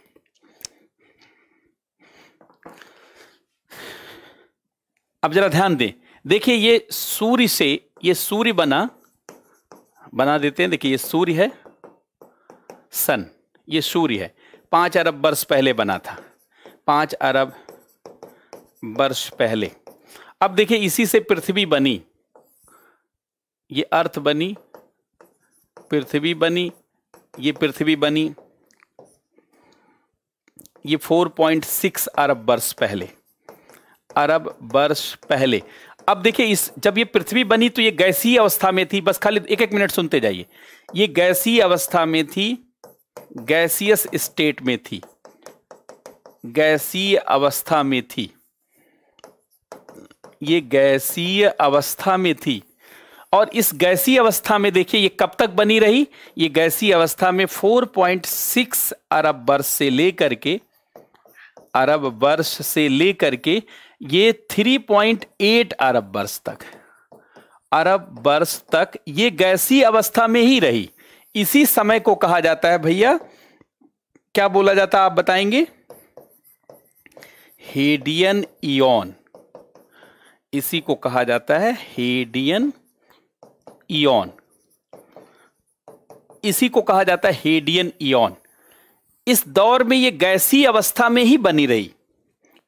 अब जरा ध्यान दें देखिए ये सूर्य से ये सूर्य बना बना देते हैं देखिए ये सूर्य है सन ये सूर्य है पांच अरब वर्ष पहले बना था पांच अरब वर्ष पहले अब देखिए इसी से पृथ्वी बनी ये अर्थ बनी पृथ्वी बनी ये पृथ्वी बनी ये 4.6 अरब वर्ष पहले अरब वर्ष पहले अब देखिए इस जब ये पृथ्वी बनी तो ये गैसीय अवस्था में थी बस खाली एक एक मिनट सुनते जाइए ये गैसीय अवस्था में थी गैसियस स्टेट में थी गैसीय अवस्था में थी ये गैसीय अवस्था में थी और इस गैसीय अवस्था में देखिए ये कब तक बनी रही ये गैसीय अवस्था में 4.6 अरब वर्ष से लेकर के अरब वर्ष से लेकर के ये 3.8 अरब वर्ष तक अरब वर्ष तक ये गैसीय अवस्था में ही रही इसी समय को कहा जाता है भैया क्या बोला जाता है आप बताएंगे हेडियन इन इसी को कहा जाता है हेडियन ईन इसी को कहा जाता है हेडियन ईन इस दौर में यह गैसी अवस्था में ही बनी रही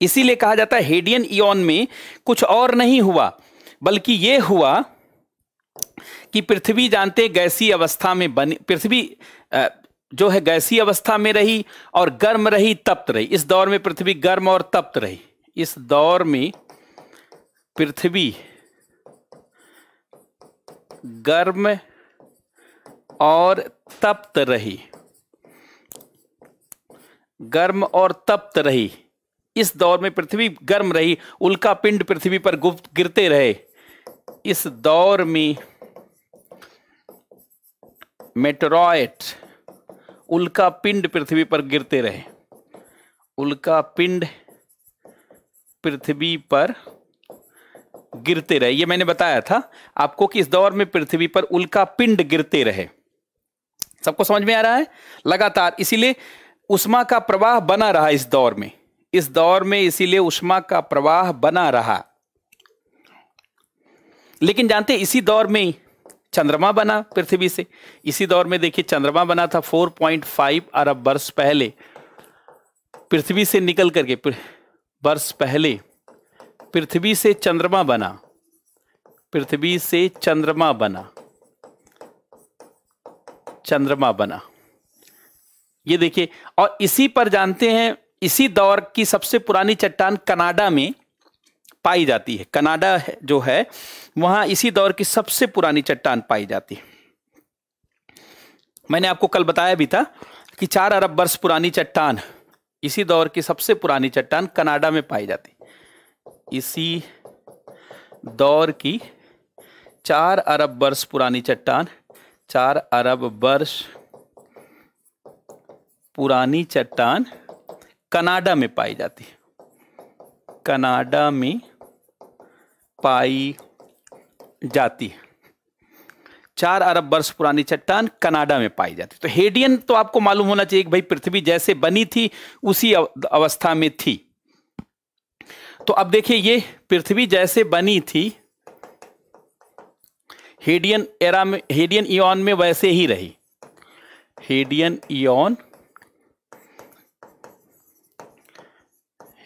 इसीलिए कहा जाता है हेडियन ईन में कुछ और नहीं हुआ बल्कि यह हुआ कि पृथ्वी जानते गैसी अवस्था में बनी पृथ्वी जो है गैसी अवस्था में रही और गर्म रही तप्त रही इस दौर में पृथ्वी गर्म और तप्त रही इस दौर में पृथ्वी गर्म और तप्त रही गर्म और तप्त रही इस दौर में पृथ्वी गर्म रही उल्का पिंड पृथ्वी पर गुप्त गिरते रहे इस दौर में मेटरॉयट उल्का पिंड पृथ्वी पर गिरते रहे उल्का पिंड पृथ्वी पर गिरते रहे ये मैंने बताया था आपको कि इस दौर में पृथ्वी पर उल्का पिंड गिरते रहे सबको समझ में आ रहा है लगातार इसीलिए उष्मा का प्रवाह बना रहा इस दौर में इस दौर में इसीलिए उष्मा का प्रवाह बना रहा लेकिन जानते इसी दौर में चंद्रमा बना पृथ्वी से इसी दौर में देखिए चंद्रमा बना था 4.5 अरब वर्ष पहले पृथ्वी से निकल करके वर्ष पहले पृथ्वी से चंद्रमा बना पृथ्वी से चंद्रमा बना चंद्रमा बना ये देखिए और इसी पर जानते हैं इसी दौर की सबसे पुरानी चट्टान कनाडा में पाई जाती है कनाडा जो है वहां इसी दौर की सबसे पुरानी चट्टान पाई जाती है मैंने आपको कल बताया भी था कि चार अरब वर्ष पुरानी चट्टान इसी दौर की सबसे पुरानी चट्टान कनाडा में पाई जाती है इसी दौर की चार अरब वर्ष पुरानी चट्टान चार अरब वर्ष पुरानी चट्टान कनाडा में पाई जाती है कनाडा में पाई जाती है चार अरब वर्ष पुरानी चट्टान कनाडा में पाई जाती है तो हेडियन तो आपको मालूम होना चाहिए कि भाई पृथ्वी जैसे बनी थी उसी अवस्था में थी तो अब देखिए ये पृथ्वी जैसे बनी थी हेडियन एरा में हेडियन इन में वैसे ही रही हेडियन इन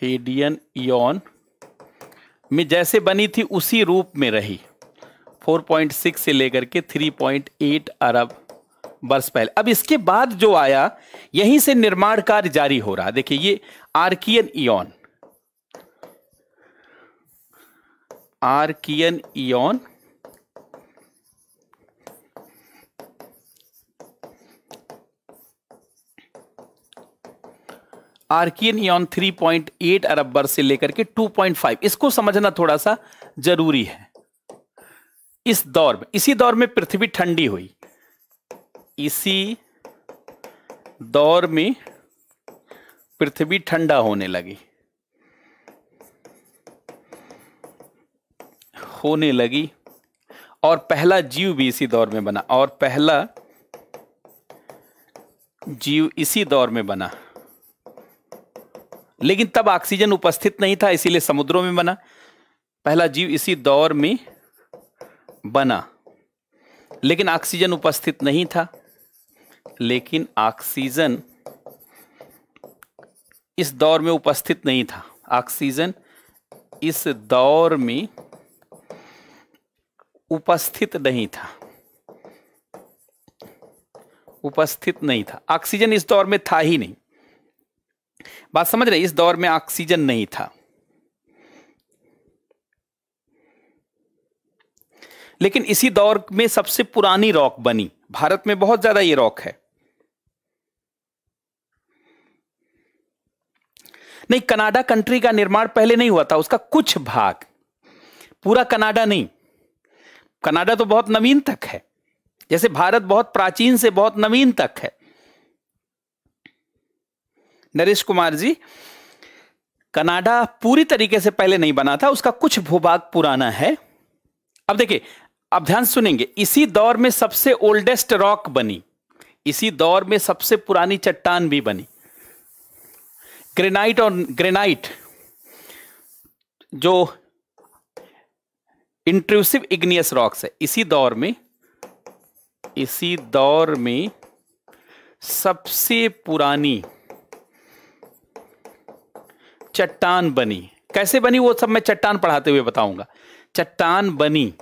हेडियन इन में जैसे बनी थी उसी रूप में रही 4.6 से लेकर के 3.8 अरब वर्ष पहले अब इसके बाद जो आया यहीं से निर्माण कार्य जारी हो रहा देखिए ये Archean eon Archean eon Archean three 3.8 अरब वर्ष से लेकर के 2.5 इसको समझना थोड़ा सा जरूरी है इस दौर में इसी दौर में पृथ्वी ठंडी हुई इसी दौर में पृथ्वी ठंडा होने लगी होने लगी और पहला जीव भी इसी दौर में बना और पहला जीव इसी दौर में बना लेकिन तब ऑक्सीजन उपस्थित नहीं था इसीलिए समुद्रों में बना पहला जीव इसी दौर में बना लेकिन ऑक्सीजन उपस्थित नहीं था लेकिन ऑक्सीजन इस दौर में उपस्थित नहीं था ऑक्सीजन इस दौर में उपस्थित नहीं था उपस्थित नहीं था ऑक्सीजन इस दौर में था ही नहीं बात समझ रहे इस दौर में ऑक्सीजन नहीं था लेकिन इसी दौर में सबसे पुरानी रॉक बनी भारत में बहुत ज्यादा ये रॉक है नहीं कनाडा कंट्री का निर्माण पहले नहीं हुआ था उसका कुछ भाग पूरा कनाडा नहीं कनाडा तो बहुत नवीन तक है जैसे भारत बहुत प्राचीन से बहुत नवीन तक है नरेश कुमार जी कनाडा पूरी तरीके से पहले नहीं बना था उसका कुछ भूभाग पुराना है अब देखिए अब ध्यान सुनेंगे इसी दौर में सबसे ओल्डेस्ट रॉक बनी इसी दौर में सबसे पुरानी चट्टान भी बनी ग्रेनाइट और ग्रेनाइट जो इंट्रूसिव इग्नियस रॉक्स है इसी दौर में इसी दौर में सबसे पुरानी चट्टान बनी कैसे बनी वो सब मैं चट्टान पढ़ाते हुए बताऊंगा चट्टान बनी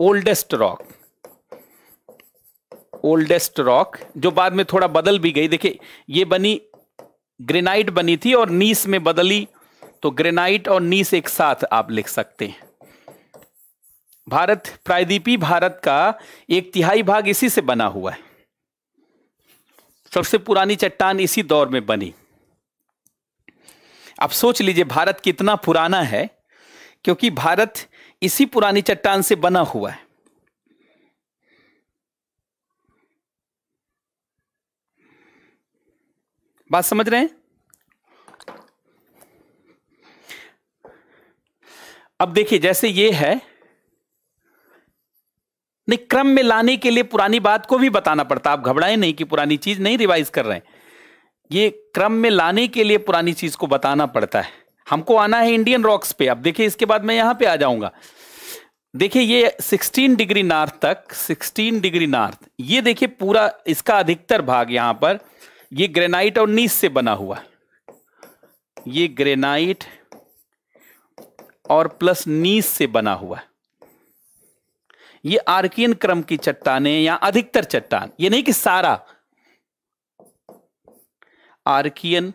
ओल्डेस्ट रॉक ओल्डेस्ट रॉक जो बाद में थोड़ा बदल भी गई देखिए ये बनी ग्रेनाइट बनी थी और नीस में बदली तो ग्रेनाइट और नीस एक साथ आप लिख सकते हैं भारत प्रायद्वीपी भारत का एक तिहाई भाग इसी से बना हुआ है सबसे पुरानी चट्टान इसी दौर में बनी आप सोच लीजिए भारत कितना पुराना है क्योंकि भारत इसी पुरानी चट्टान से बना हुआ है बात समझ रहे हैं अब देखिए जैसे ये है नहीं क्रम में लाने के लिए पुरानी बात को भी बताना पड़ता आप घबराएं नहीं कि पुरानी चीज नहीं रिवाइज कर रहे हैं ये क्रम में लाने के लिए पुरानी चीज को बताना पड़ता है हमको आना है इंडियन रॉक्स पे अब देखिए इसके बाद मैं यहां पे आ जाऊंगा देखिए ये 16 डिग्री नॉर्थ तक 16 डिग्री नॉर्थ ये देखिए पूरा इसका अधिकतर भाग यहां पर ये ग्रेनाइट और नीस से बना हुआ ये ग्रेनाइट और प्लस नीस से बना हुआ है ये आर्कियन क्रम की चट्टाने या अधिकतर चट्टान ये नहीं कि सारा आर्कियन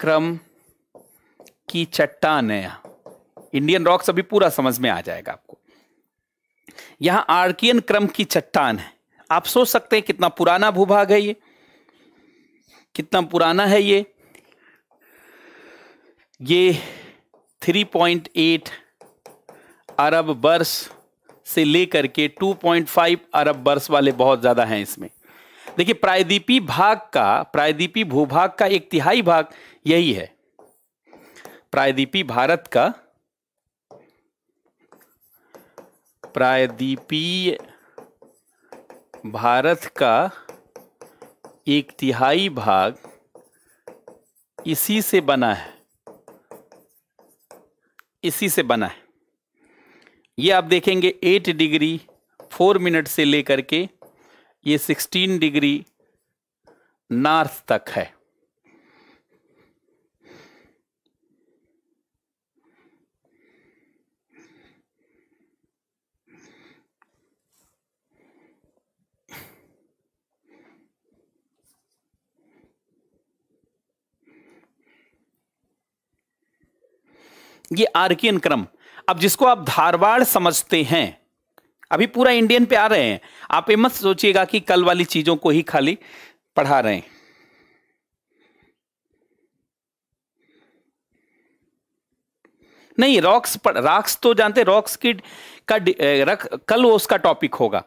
क्रम की चट्टान है इंडियन रॉक्स अभी पूरा समझ में आ जाएगा आपको यहां आर्कियन क्रम की चट्टान है आप सोच सकते हैं कितना पुराना भूभाग है ये कितना पुराना है ये ये 3.8 अरब वर्ष से लेकर के 2.5 अरब वर्ष वाले बहुत ज़्यादा हैं इसमें देखिए प्रायद्वीपी भाग का प्रायद्वीपी भूभाग का एक तिहाई भाग यही है प्रायद्वीपी भारत का प्रायद्वीपीय भारत का एक तिहाई भाग इसी से बना है इसी से बना है ये आप देखेंगे एट डिग्री फोर मिनट से लेकर के ये सिक्सटीन डिग्री नॉर्थ तक है ये आर्कियन क्रम अब जिसको आप धारवाड़ समझते हैं अभी पूरा इंडियन पे आ रहे हैं आप ये मत सोचिएगा कि कल वाली चीजों को ही खाली पढ़ा रहे हैं नहीं रॉक्स रॉक्स तो जानते रॉक्स की का रख कल वो उसका टॉपिक होगा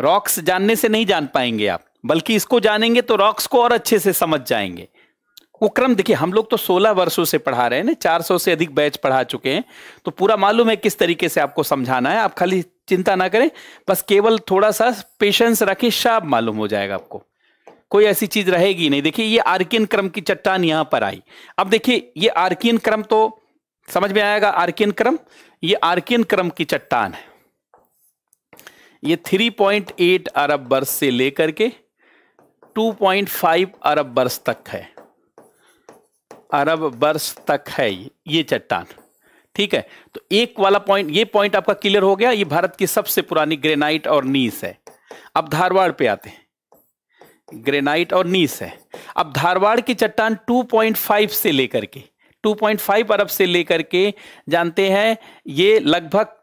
रॉक्स जानने से नहीं जान पाएंगे आप बल्कि इसको जानेंगे तो रॉक्स को और अच्छे से समझ जाएंगे वो क्रम देखिए हम लोग तो 16 वर्षों से पढ़ा रहे हैं ना 400 से अधिक बैच पढ़ा चुके हैं तो पूरा मालूम है किस तरीके से आपको समझाना है आप खाली चिंता ना करें बस केवल थोड़ा सा पेशेंस रखें शाप मालूम हो जाएगा आपको कोई ऐसी चीज रहेगी नहीं देखिए ये आर्कियन क्रम की चट्टान यहां पर आई अब देखिए ये आर्कियन क्रम तो समझ में आएगा आर्कियन क्रम ये आर्कियन क्रम की चट्टान है ये 3.8 अरब वर्ष से लेकर के 2.5 अरब वर्ष तक है अरब वर्ष तक है ये चट्टान ठीक है तो एक वाला पॉइंट ये पॉइंट आपका क्लियर हो गया ये भारत की सबसे पुरानी ग्रेनाइट और नीस है अब धारवाड़ पे आते हैं ग्रेनाइट और नीस है अब धारवाड़ की चट्टान 2.5 से लेकर के 2.5 अरब से लेकर के जानते हैं ये लगभग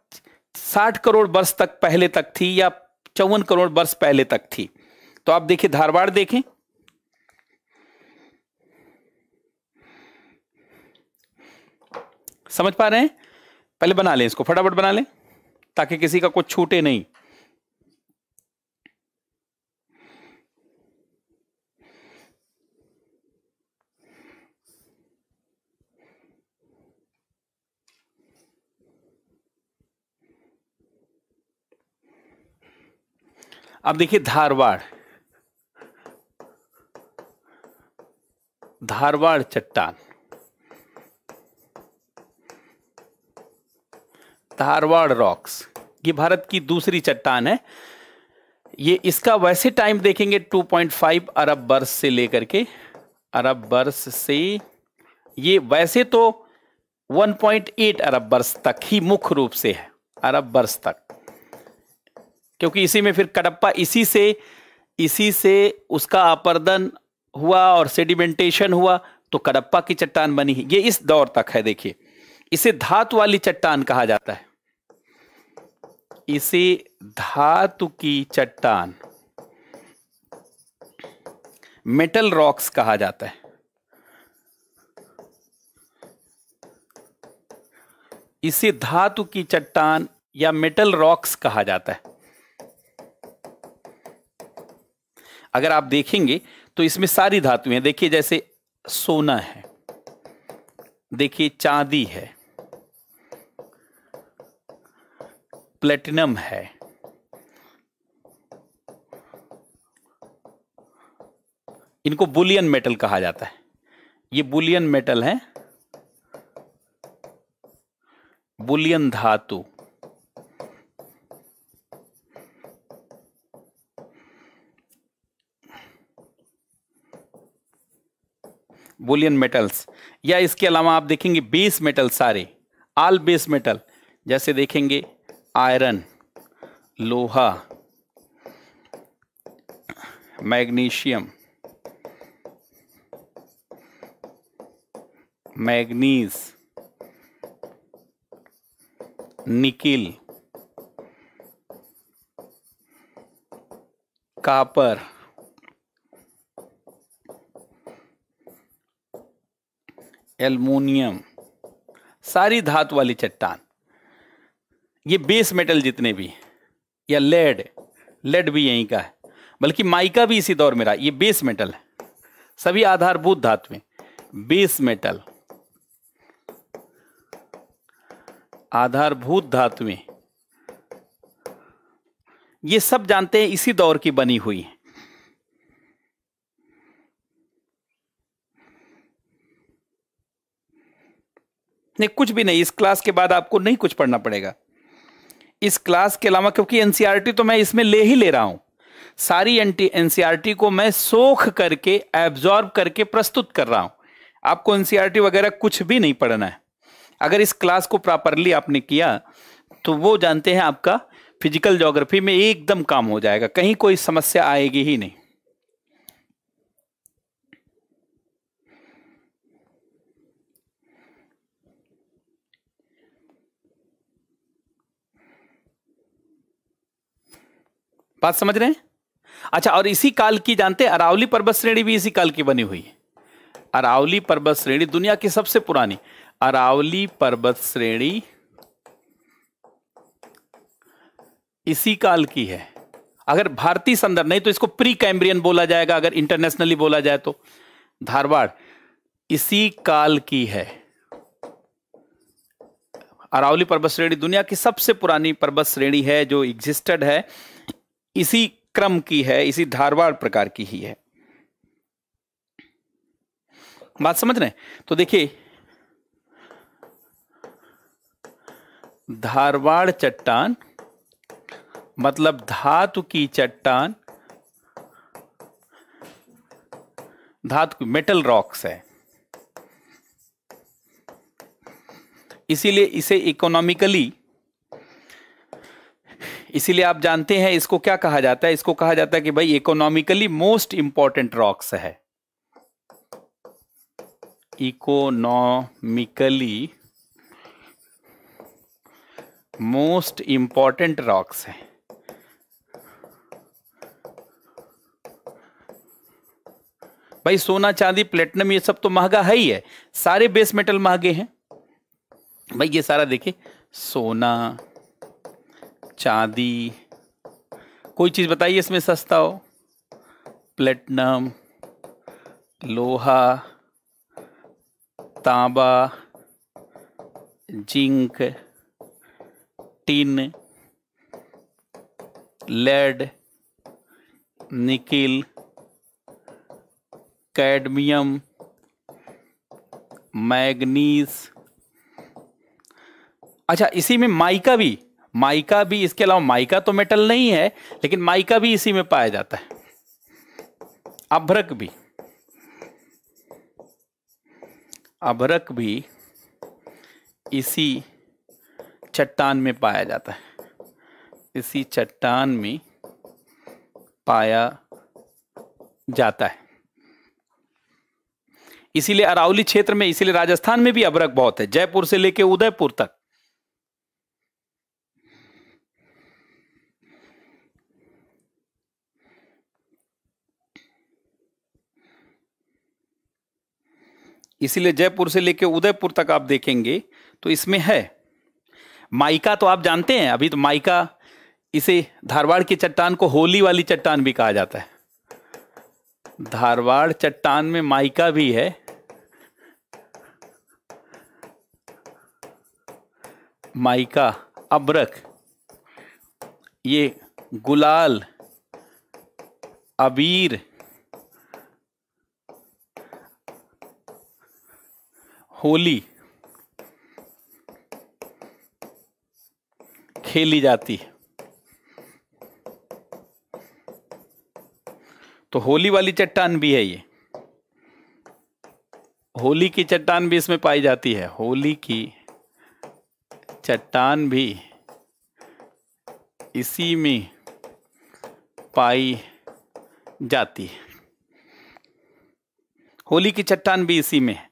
60 करोड़ वर्ष तक पहले तक थी या चौवन करोड़ वर्ष पहले तक थी तो आप देखिए धारवाड़ देखें समझ पा रहे हैं पहले बना लें इसको फटाफट बना लें ताकि किसी का कुछ छूटे नहीं अब देखिए धारवाड़ धारवाड़ चट्टान धारवाड़ रॉक्स ये भारत की दूसरी चट्टान है ये इसका वैसे टाइम देखेंगे 2.5 अरब वर्ष से लेकर के अरब वर्ष से ये वैसे तो 1.8 अरब वर्ष तक ही मुख्य रूप से है अरब वर्ष तक क्योंकि इसी में फिर कड़प्पा इसी से इसी से उसका आपर्दन हुआ और सेडिमेंटेशन हुआ तो कड़प्पा की चट्टान बनी है ये इस दौर तक है देखिए इसे धातु वाली चट्टान कहा जाता है इसे धातु की चट्टान मेटल रॉक्स कहा जाता है इसे धातु की चट्टान या मेटल रॉक्स कहा जाता है अगर आप देखेंगे तो इसमें सारी धातुएं देखिए जैसे सोना है देखिए चांदी है प्लेटिनम है इनको बुलियन मेटल कहा जाता है ये बुलियन मेटल है बुलियन धातु बुलियन मेटल्स या इसके अलावा आप देखेंगे बेस मेटल सारे आल बेस मेटल जैसे देखेंगे आयरन लोहा magnesium manganese nickel copper aluminium सारी धातु वाली चट्टान ये बेस मेटल जितने भी या लेड लेड भी यहीं का है बल्कि माइका भी इसी दौर में रहा ये बेस मेटल है सभी आधारभूत धातुएं बेस मेटल आधारभूत धातुएं ये सब जानते हैं इसी दौर की बनी हुई है नहीं कुछ भी नहीं इस क्लास के बाद आपको नहीं कुछ पढ़ना पड़ेगा इस क्लास के अलावा क्योंकि एनसीईआरटी e तो मैं इसमें ले ही ले रहा हूं सारी एनसीईआरटी e को मैं सोख करके एब्जॉर्ब करके प्रस्तुत कर रहा हूं आपको एनसीईआरटी e वगैरह कुछ भी नहीं पढ़ना है अगर इस क्लास को प्रॉपरली आपने किया तो वो जानते हैं आपका फिजिकल जोग्राफी में एकदम काम हो जाएगा कहीं कोई समस्या आएगी ही नहीं बात समझ रहे हैं अच्छा और इसी काल की जानते हैं अरावली पर्वत श्रेणी भी इसी काल की बनी हुई है अरावली पर्वत श्रेणी दुनिया की सबसे पुरानी अरावली पर्वत श्रेणी इसी काल की है अगर भारतीय संदर्भ नहीं तो इसको प्री कैम्ब्रियन बोला जाएगा अगर इंटरनेशनली बोला जाए तो धारवाड़ इसी काल की है अरावली पर्वत श्रेणी दुनिया की सबसे पुरानी पर्वत श्रेणी है जो एग्जिस्टेड है इसी क्रम की है इसी धारवाड़ प्रकार की ही है बात समझ रहे तो देखिए धारवाड़ चट्टान मतलब धातु की चट्टान धातु मेटल रॉक्स है इसीलिए इसे इकोनॉमिकली इसीलिए आप जानते हैं इसको क्या कहा जाता है इसको कहा जाता है कि भाई इकोनॉमिकली मोस्ट इंपॉर्टेंट रॉक्स है इकोनॉमिकली मोस्ट इंपॉर्टेंट रॉक्स है भाई सोना चांदी प्लेटिनम ये सब तो महंगा है ही है सारे बेस मेटल महंगे हैं भाई ये सारा देखिए सोना चांदी कोई चीज़ बताइए इसमें सस्ता हो प्लेटनम लोहा तांबा zinc tin lead nickel cadmium manganese अच्छा इसी में माइका भी माइका भी इसके अलावा माइका तो मेटल नहीं है लेकिन माइका भी इसी में पाया जाता है अभ्रक भी अभ्रक भी इसी चट्टान में पाया जाता है इसी चट्टान में पाया जाता है इसीलिए अरावली क्षेत्र में इसीलिए राजस्थान में भी अभ्रक बहुत है जयपुर से लेकर उदयपुर तक इसीलिए जयपुर से लेकर उदयपुर तक आप देखेंगे तो इसमें है माइका तो आप जानते हैं अभी तो माइका इसे धारवाड़ की चट्टान को होली वाली चट्टान भी कहा जाता है धारवाड़ चट्टान में माइका भी है माइका अब्रक ये गुलाल अबीर होली खेली जाती है तो होली वाली चट्टान भी है ये होली की चट्टान भी इसमें पाई जाती है होली की चट्टान भी इसी में पाई जाती है होली की चट्टान भी इसी में है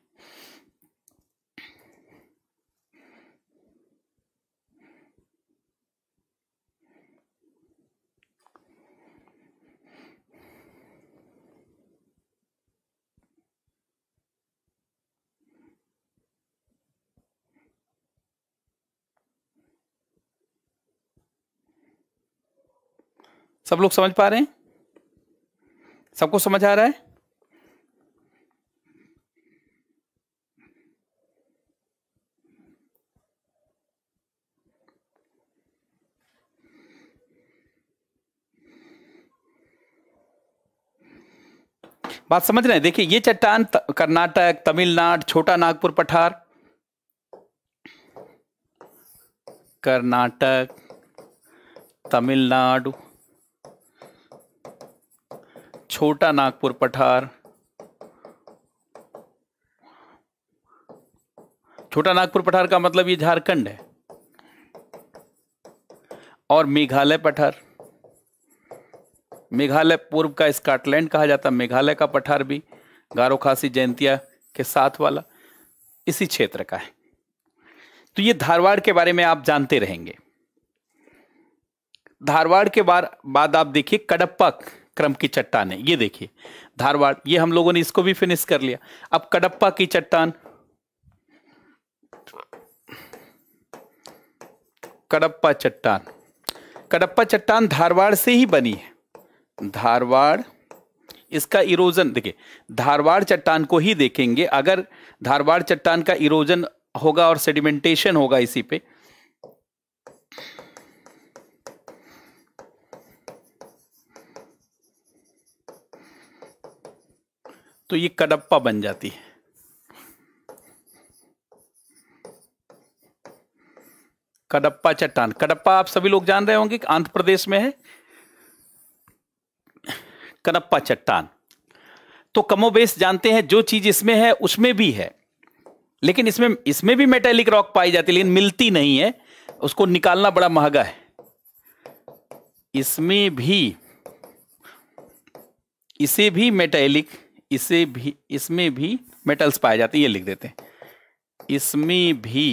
सब लोग समझ पा रहे हैं सबको समझ आ रहा है बात समझ रहे हैं देखिए ये चट्टान कर्नाटक तमिलनाडु छोटा नागपुर पठार कर्नाटक तमिलनाडु छोटा नागपुर पठार छोटा नागपुर पठार का मतलब ये झारखंड है और मेघालय पठार मेघालय पूर्व का स्कॉटलैंड कहा जाता है मेघालय का पठार भी गारो खासी जयंतिया के साथ वाला इसी क्षेत्र का है तो ये धारवाड़ के बारे में आप जानते रहेंगे धारवाड़ के बार बाद आप देखिए कडप्पा क्रम की चट्टान है ये देखिए धारवाड़ ये हम लोगों ने इसको भी फिनिश कर लिया अब कडप्पा की चट्टान कडप्पा चट्टान कडप्पा चट्टान धारवाड़ से ही बनी है धारवाड़ इसका इरोजन देखिए धारवाड़ चट्टान को ही देखेंगे अगर धारवाड़ चट्टान का इरोजन होगा और सेडिमेंटेशन होगा इसी पे तो ये कडप्पा बन जाती है कडप्पा चट्टान कडप्पा आप सभी लोग जान रहे होंगे कि आंध्र प्रदेश में है कड़प्पा चट्टान तो कमोबेश जानते हैं जो चीज इसमें है उसमें भी है लेकिन इसमें इसमें भी मेटेलिक रॉक पाई जाती है लेकिन मिलती नहीं है उसको निकालना बड़ा महंगा है इसमें भी इसे भी मेटेलिक इसे भी इसमें भी मेटल्स पाए जाते हैं ये लिख देते हैं इसमें भी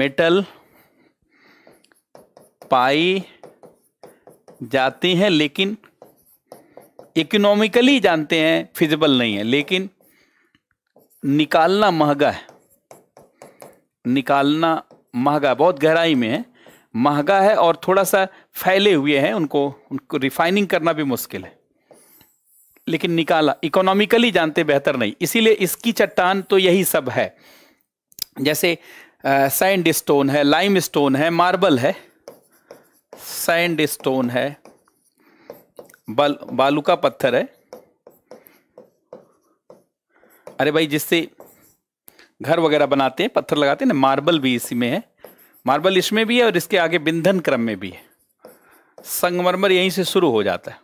मेटल पाए जाते हैं लेकिन इकोनॉमिकली जानते हैं फिजिबल नहीं है लेकिन निकालना महंगा है निकालना महंगा बहुत गहराई में है महंगा है और थोड़ा सा फैले हुए हैं उनको उनको रिफाइनिंग करना भी मुश्किल है लेकिन निकाला इकोनॉमिकली जानते बेहतर नहीं इसीलिए इसकी चट्टान तो यही सब है जैसे सैंड स्टोन है लाइम स्टोन है मार्बल है सैंड स्टोन है बल बालू का पत्थर है अरे भाई जिससे घर वगैरह बनाते हैं पत्थर लगाते हैं ना मार्बल भी इसी में है मार्बल इसमें भी है और इसके आगे बिंधन क्रम में भी है संगमरमर यहीं से शुरू हो जाता है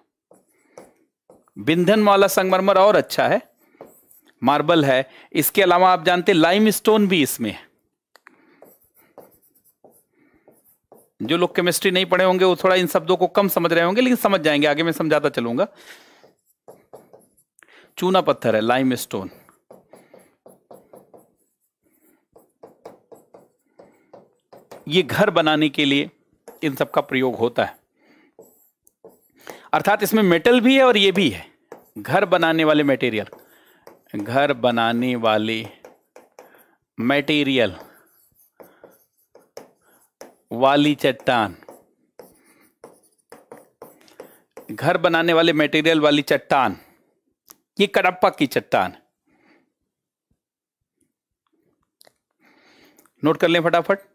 बिंधन वाला संगमरमर और अच्छा है मार्बल है इसके अलावा आप जानते लाइम स्टोन भी इसमें है जो लोग केमिस्ट्री नहीं पढ़े होंगे वो थोड़ा इन शब्दों को कम समझ रहे होंगे लेकिन समझ जाएंगे आगे मैं समझाता चलूंगा चूना पत्थर है लाइम स्टोन ये घर बनाने के लिए इन सब का प्रयोग होता है अर्थात इसमें मेटल भी है और ये भी है घर बनाने वाले मटेरियल घर बनाने वाले मटेरियल वाली चट्टान घर बनाने वाले मटेरियल वाली चट्टान ये कड़प्पा की चट्टान नोट कर लें फटाफट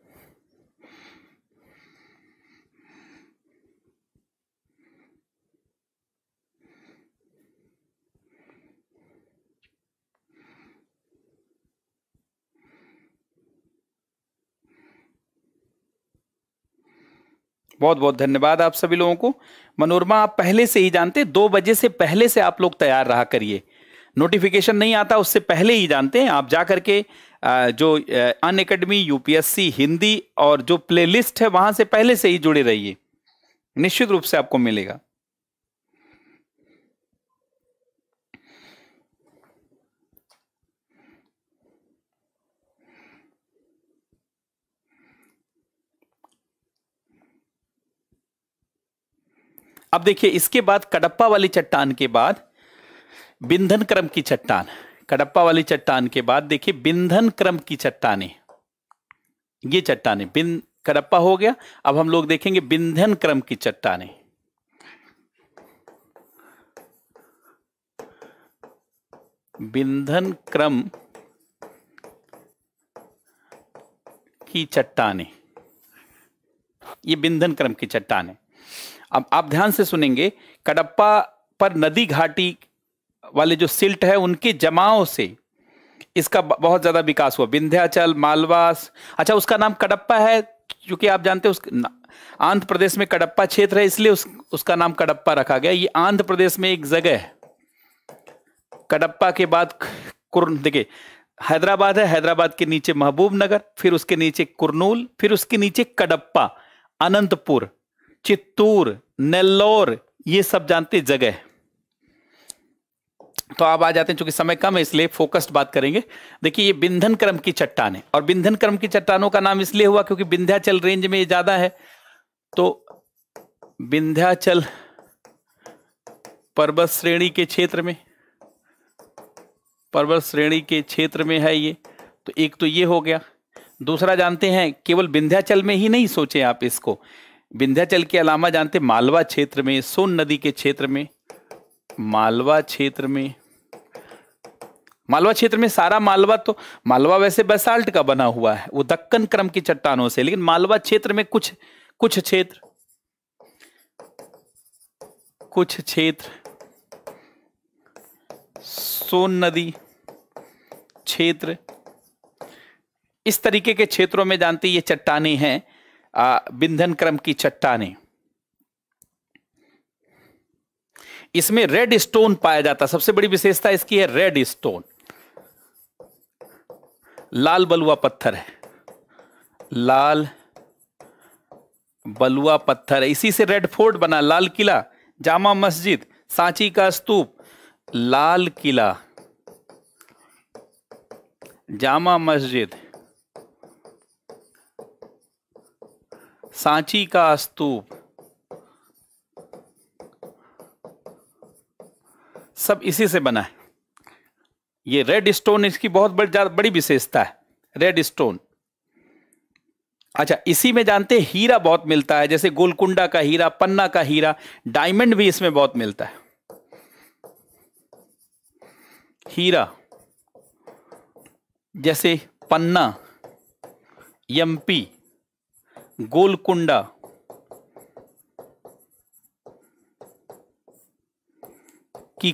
बहुत बहुत धन्यवाद आप सभी लोगों को मनोरमा आप पहले से ही जानते दो बजे से पहले से आप लोग तैयार रहा करिए नोटिफिकेशन नहीं आता उससे पहले ही जानते हैं आप जा करके जो अन अकेडमी यूपीएससी हिंदी और जो प्लेलिस्ट है वहां से पहले से ही जुड़े रहिए निश्चित रूप से आपको मिलेगा अब देखिए इसके बाद कडप्पा वाली चट्टान के बाद बिंधन क्रम की चट्टान कडप्पा वाली चट्टान के बाद देखिए बिंधन क्रम की चट्टाने ये चट्टाने बिन कडप्पा हो गया अब हम लोग देखेंगे बिंधन क्रम की चट्टाने बिंधन क्रम की चट्टाने ये बिंधन क्रम की चट्टाने अब आप ध्यान से सुनेंगे कड़प्पा पर नदी घाटी वाले जो सिल्ट है उनके जमाओं से इसका बहुत ज्यादा विकास हुआ विंध्याचल मालवास अच्छा उसका नाम कड़प्पा है क्योंकि आप जानते हैं उस आंध्र प्रदेश में कड़प्पा क्षेत्र है इसलिए उस, उसका नाम कड़प्पा रखा गया ये आंध्र प्रदेश में एक जगह है कड़प्पा के बाद कुर्न देखिए हैदराबाद है हैदराबाद के नीचे महबूब नगर फिर उसके नीचे कुरनूल फिर उसके नीचे कड़प्पा अनंतपुर चित्तूर नेल्लोर ये सब जानते जगह तो आप आ जाते हैं चूंकि समय कम है इसलिए फोकस्ड बात करेंगे देखिए ये बिंधन क्रम की चट्टाने और बिंधन क्रम की चट्टानों का नाम इसलिए हुआ क्योंकि विंध्याचल रेंज में ये ज्यादा है तो विंध्याचल पर्वत श्रेणी के क्षेत्र में पर्वत श्रेणी के क्षेत्र में है ये तो एक तो ये हो गया दूसरा जानते हैं केवल विंध्याचल में ही नहीं सोचे आप इसको विंध्याचल की अलामा जानते मालवा क्षेत्र में सोन नदी के क्षेत्र में मालवा क्षेत्र में मालवा क्षेत्र में सारा मालवा तो मालवा वैसे बेसाल्ट का बना हुआ है वो दक्कन क्रम की चट्टानों से लेकिन मालवा क्षेत्र में कुछ कुछ क्षेत्र कुछ क्षेत्र सोन नदी क्षेत्र इस तरीके के क्षेत्रों में जानते ये चट्टाने हैं बिंधन क्रम की चट्टाने इसमें रेड स्टोन पाया जाता सबसे बड़ी विशेषता इसकी है रेड स्टोन लाल बलुआ पत्थर है लाल बलुआ पत्थर है इसी से रेड फोर्ट बना लाल किला जामा मस्जिद सांची का स्तूप लाल किला जामा मस्जिद सांची का स्तूप सब इसी से बना है ये रेड स्टोन इसकी बहुत बड़ी ज़्यादा बड़ी विशेषता है रेड स्टोन अच्छा इसी में जानते हैं हीरा बहुत मिलता है जैसे गोलकुंडा का हीरा पन्ना का हीरा डायमंड भी इसमें बहुत मिलता है हीरा जैसे पन्ना यमपी गोलकुंडा की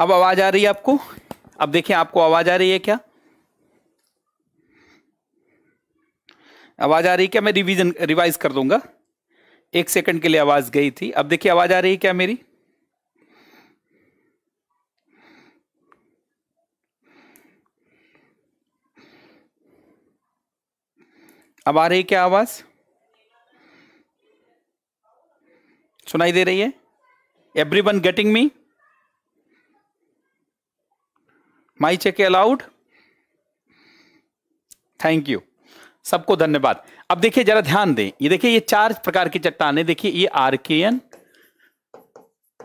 अब आवाज आ रही है आपको अब देखिए आपको आवाज आ रही है क्या आवाज आ रही है क्या मैं रिवीजन रिवाइज कर दूंगा एक सेकंड के लिए आवाज गई थी अब देखिए आवाज आ रही है क्या मेरी अब आ रही है क्या आवाज सुनाई दे रही है everyone getting me my check aloud thank you सबको धन्यवाद अब देखिए जरा ध्यान दें ये देखिए ये चार प्रकार की चट्टाने देखिए ये आर्कियन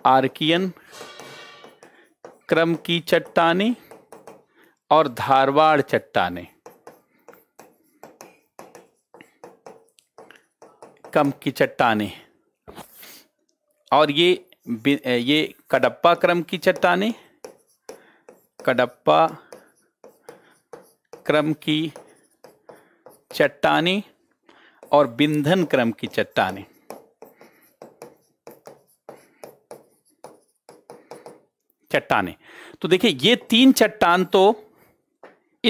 आर्कियन क्रम की चट्टाने और धारवाड़ चट्टाने कम की चट्टाने और ये ये कडप्पा क्रम की चट्टाने कडप्पा क्रम की चट्टानी और बिंधन क्रम की चट्टाने चट्टाने तो देखिए ये तीन चट्टान तो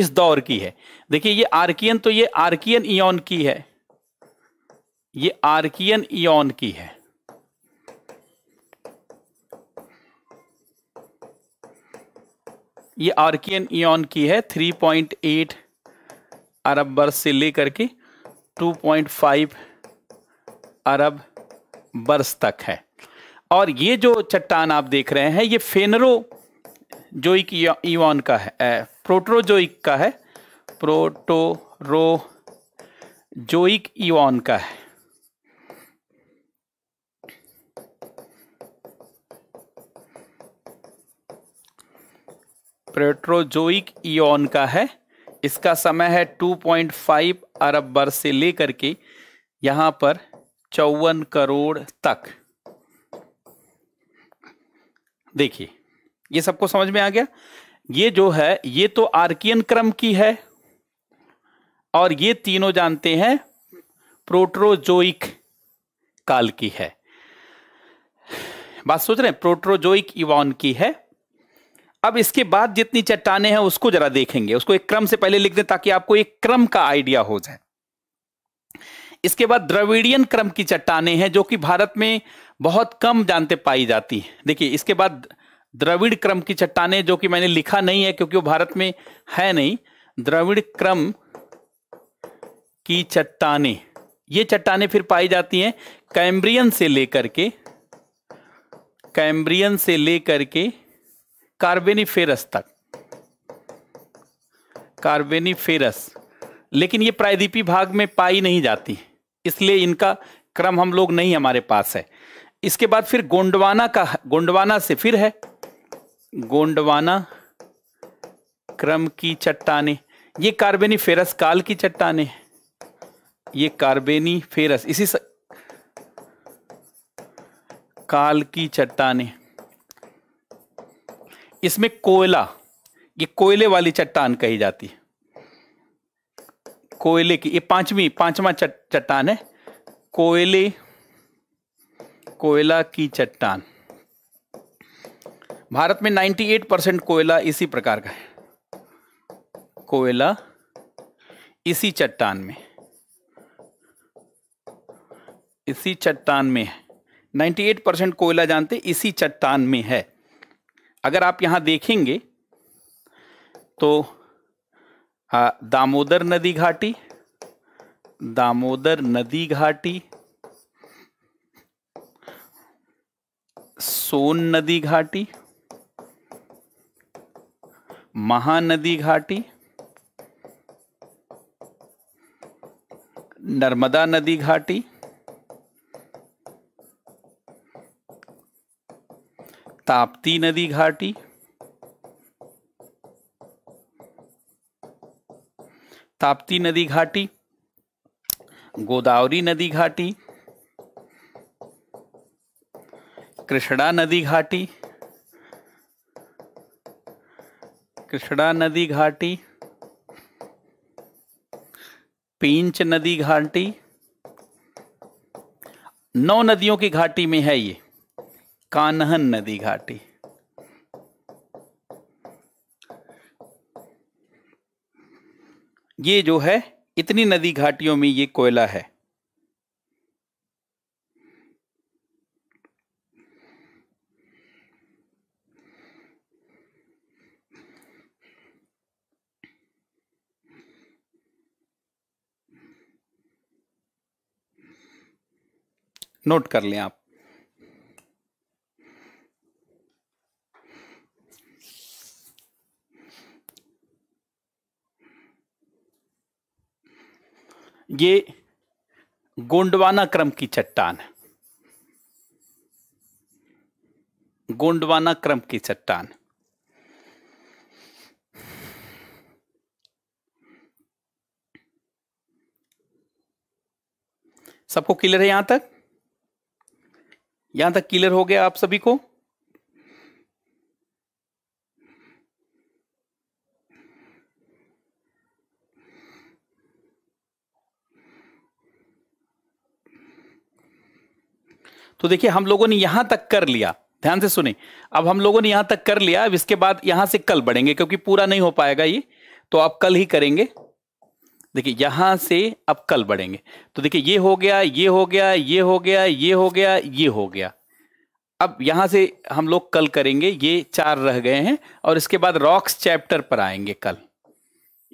इस दौर की है देखिए ये आर्कियन तो ये आर्कियन इयोन की है ये आर्कियन इयोन की है ये आर्कियन ईन की है 3.8 अरब वर्ष से लेकर के 2.5 अरब वर्ष तक है और ये जो चट्टान आप देख रहे हैं ये फेनरो जोइक ईन का है प्रोटोरोजोइक का है जोइक ईन का है प्रेट्रोजोइक इन का है इसका समय है 2.5 अरब वर्ष से लेकर के यहाँ पर चौवन करोड़ तक देखिए ये सबको समझ में आ गया ये जो है ये तो आर्कियन क्रम की है और ये तीनों जानते हैं प्रोट्रोजोइक काल की है बात सोच रहे हैं प्रोट्रोजोइक इवान की है अब इसके बाद जितनी चट्टाने हैं उसको जरा देखेंगे उसको एक क्रम से पहले लिख दें ताकि आपको एक क्रम का आइडिया हो जाए इसके बाद द्रविडियन क्रम की चट्टाने हैं जो कि भारत में बहुत कम जानते पाई जाती है देखिए इसके बाद द्रविड़ क्रम की चट्टाने जो कि मैंने लिखा नहीं है क्योंकि वो भारत में है नहीं द्रविड़ क्रम की चट्टाने ये चट्टाने फिर पाई जाती हैं कैम्ब्रियन से लेकर के कैम्ब्रियन से लेकर के कार्बेनिफेरस तक कार्बेनिफेरस लेकिन ये प्रायद्वीपी भाग में पाई नहीं जाती इसलिए इनका क्रम हम लोग नहीं हमारे पास है इसके बाद फिर गोंडवाना का गोंडवाना से फिर है गोंडवाना क्रम की चट्टाने ये कार्बेनी फेरस काल की चट्टाने ये कार्बेनी फेरस इसी स... काल की चट्टाने इसमें कोयला ये कोयले वाली चट्टान कही जाती है कोयले की ये पांचवी पांचवा चट्टान है कोयले कोयला की चट्टान भारत में 98 परसेंट कोयला इसी प्रकार का है कोयला इसी चट्टान में इसी चट्टान में है 98 परसेंट कोयला जानते इसी चट्टान में है अगर आप यहां देखेंगे तो आ, हाँ, दामोदर नदी घाटी दामोदर नदी घाटी सोन नदी घाटी महानदी घाटी नर्मदा नदी घाटी ताप्ती नदी घाटी ताप्ती नदी घाटी गोदावरी नदी घाटी कृष्णा नदी घाटी कृष्णा नदी घाटी पींच नदी घाटी नौ नदियों की घाटी में है ये कानहन नदी घाटी ये जो है इतनी नदी घाटियों में ये कोयला है नोट कर लें आप ये गोंडवाना क्रम की चट्टान है गोंडवाना क्रम की चट्टान सबको क्लियर है यहां तक यहां तक क्लियर हो गया आप सभी को तो देखिए हम लोगों ने यहां तक कर लिया ध्यान से सुने अब हम लोगों ने यहां तक कर लिया अब इसके बाद यहां से कल बढ़ेंगे क्योंकि पूरा नहीं हो पाएगा ये तो आप कल ही करेंगे देखिए यहां से अब कल बढ़ेंगे तो देखिए ये हो गया ये हो गया ये हो गया ये हो गया ये हो गया अब यहां से हम लोग कल करेंगे ये चार रह गए हैं और इसके बाद रॉक्स चैप्टर पर आएंगे कल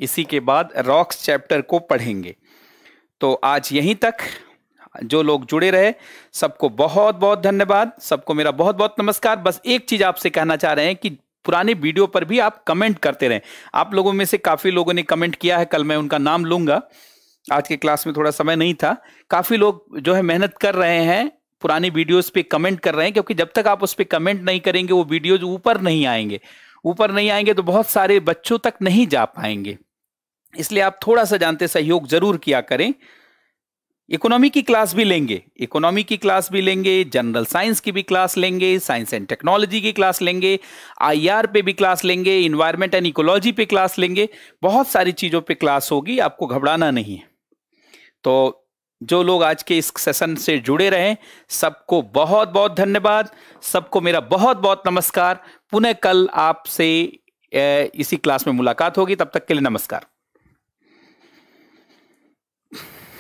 इसी के बाद रॉक्स चैप्टर को पढ़ेंगे तो आज यहीं तक जो लोग जुड़े रहे सबको बहुत बहुत धन्यवाद सबको मेरा बहुत बहुत नमस्कार बस एक चीज आपसे कहना चाह रहे हैं कि पुराने वीडियो पर भी आप कमेंट करते रहें आप लोगों में से काफी लोगों ने कमेंट किया है कल मैं उनका नाम लूंगा आज के क्लास में थोड़ा समय नहीं था काफी लोग जो है मेहनत कर रहे हैं पुराने वीडियोस पे कमेंट कर रहे हैं क्योंकि जब तक आप उस पर कमेंट नहीं करेंगे वो वीडियोज ऊपर नहीं आएंगे ऊपर नहीं आएंगे तो बहुत सारे बच्चों तक नहीं जा पाएंगे इसलिए आप थोड़ा सा जानते सहयोग जरूर किया करें इकोनॉमी की क्लास भी लेंगे इकोनॉमी की क्लास भी लेंगे जनरल साइंस की भी क्लास लेंगे साइंस एंड टेक्नोलॉजी की क्लास लेंगे आईआर पे भी क्लास लेंगे इन्वायरमेंट एंड इकोलॉजी पे क्लास लेंगे बहुत सारी चीज़ों पे क्लास होगी आपको घबराना नहीं है तो जो लोग आज के इस सेशन से जुड़े रहें सबको बहुत बहुत धन्यवाद सबको मेरा बहुत बहुत नमस्कार पुनः कल आपसे इसी क्लास में मुलाकात होगी तब तक के लिए नमस्कार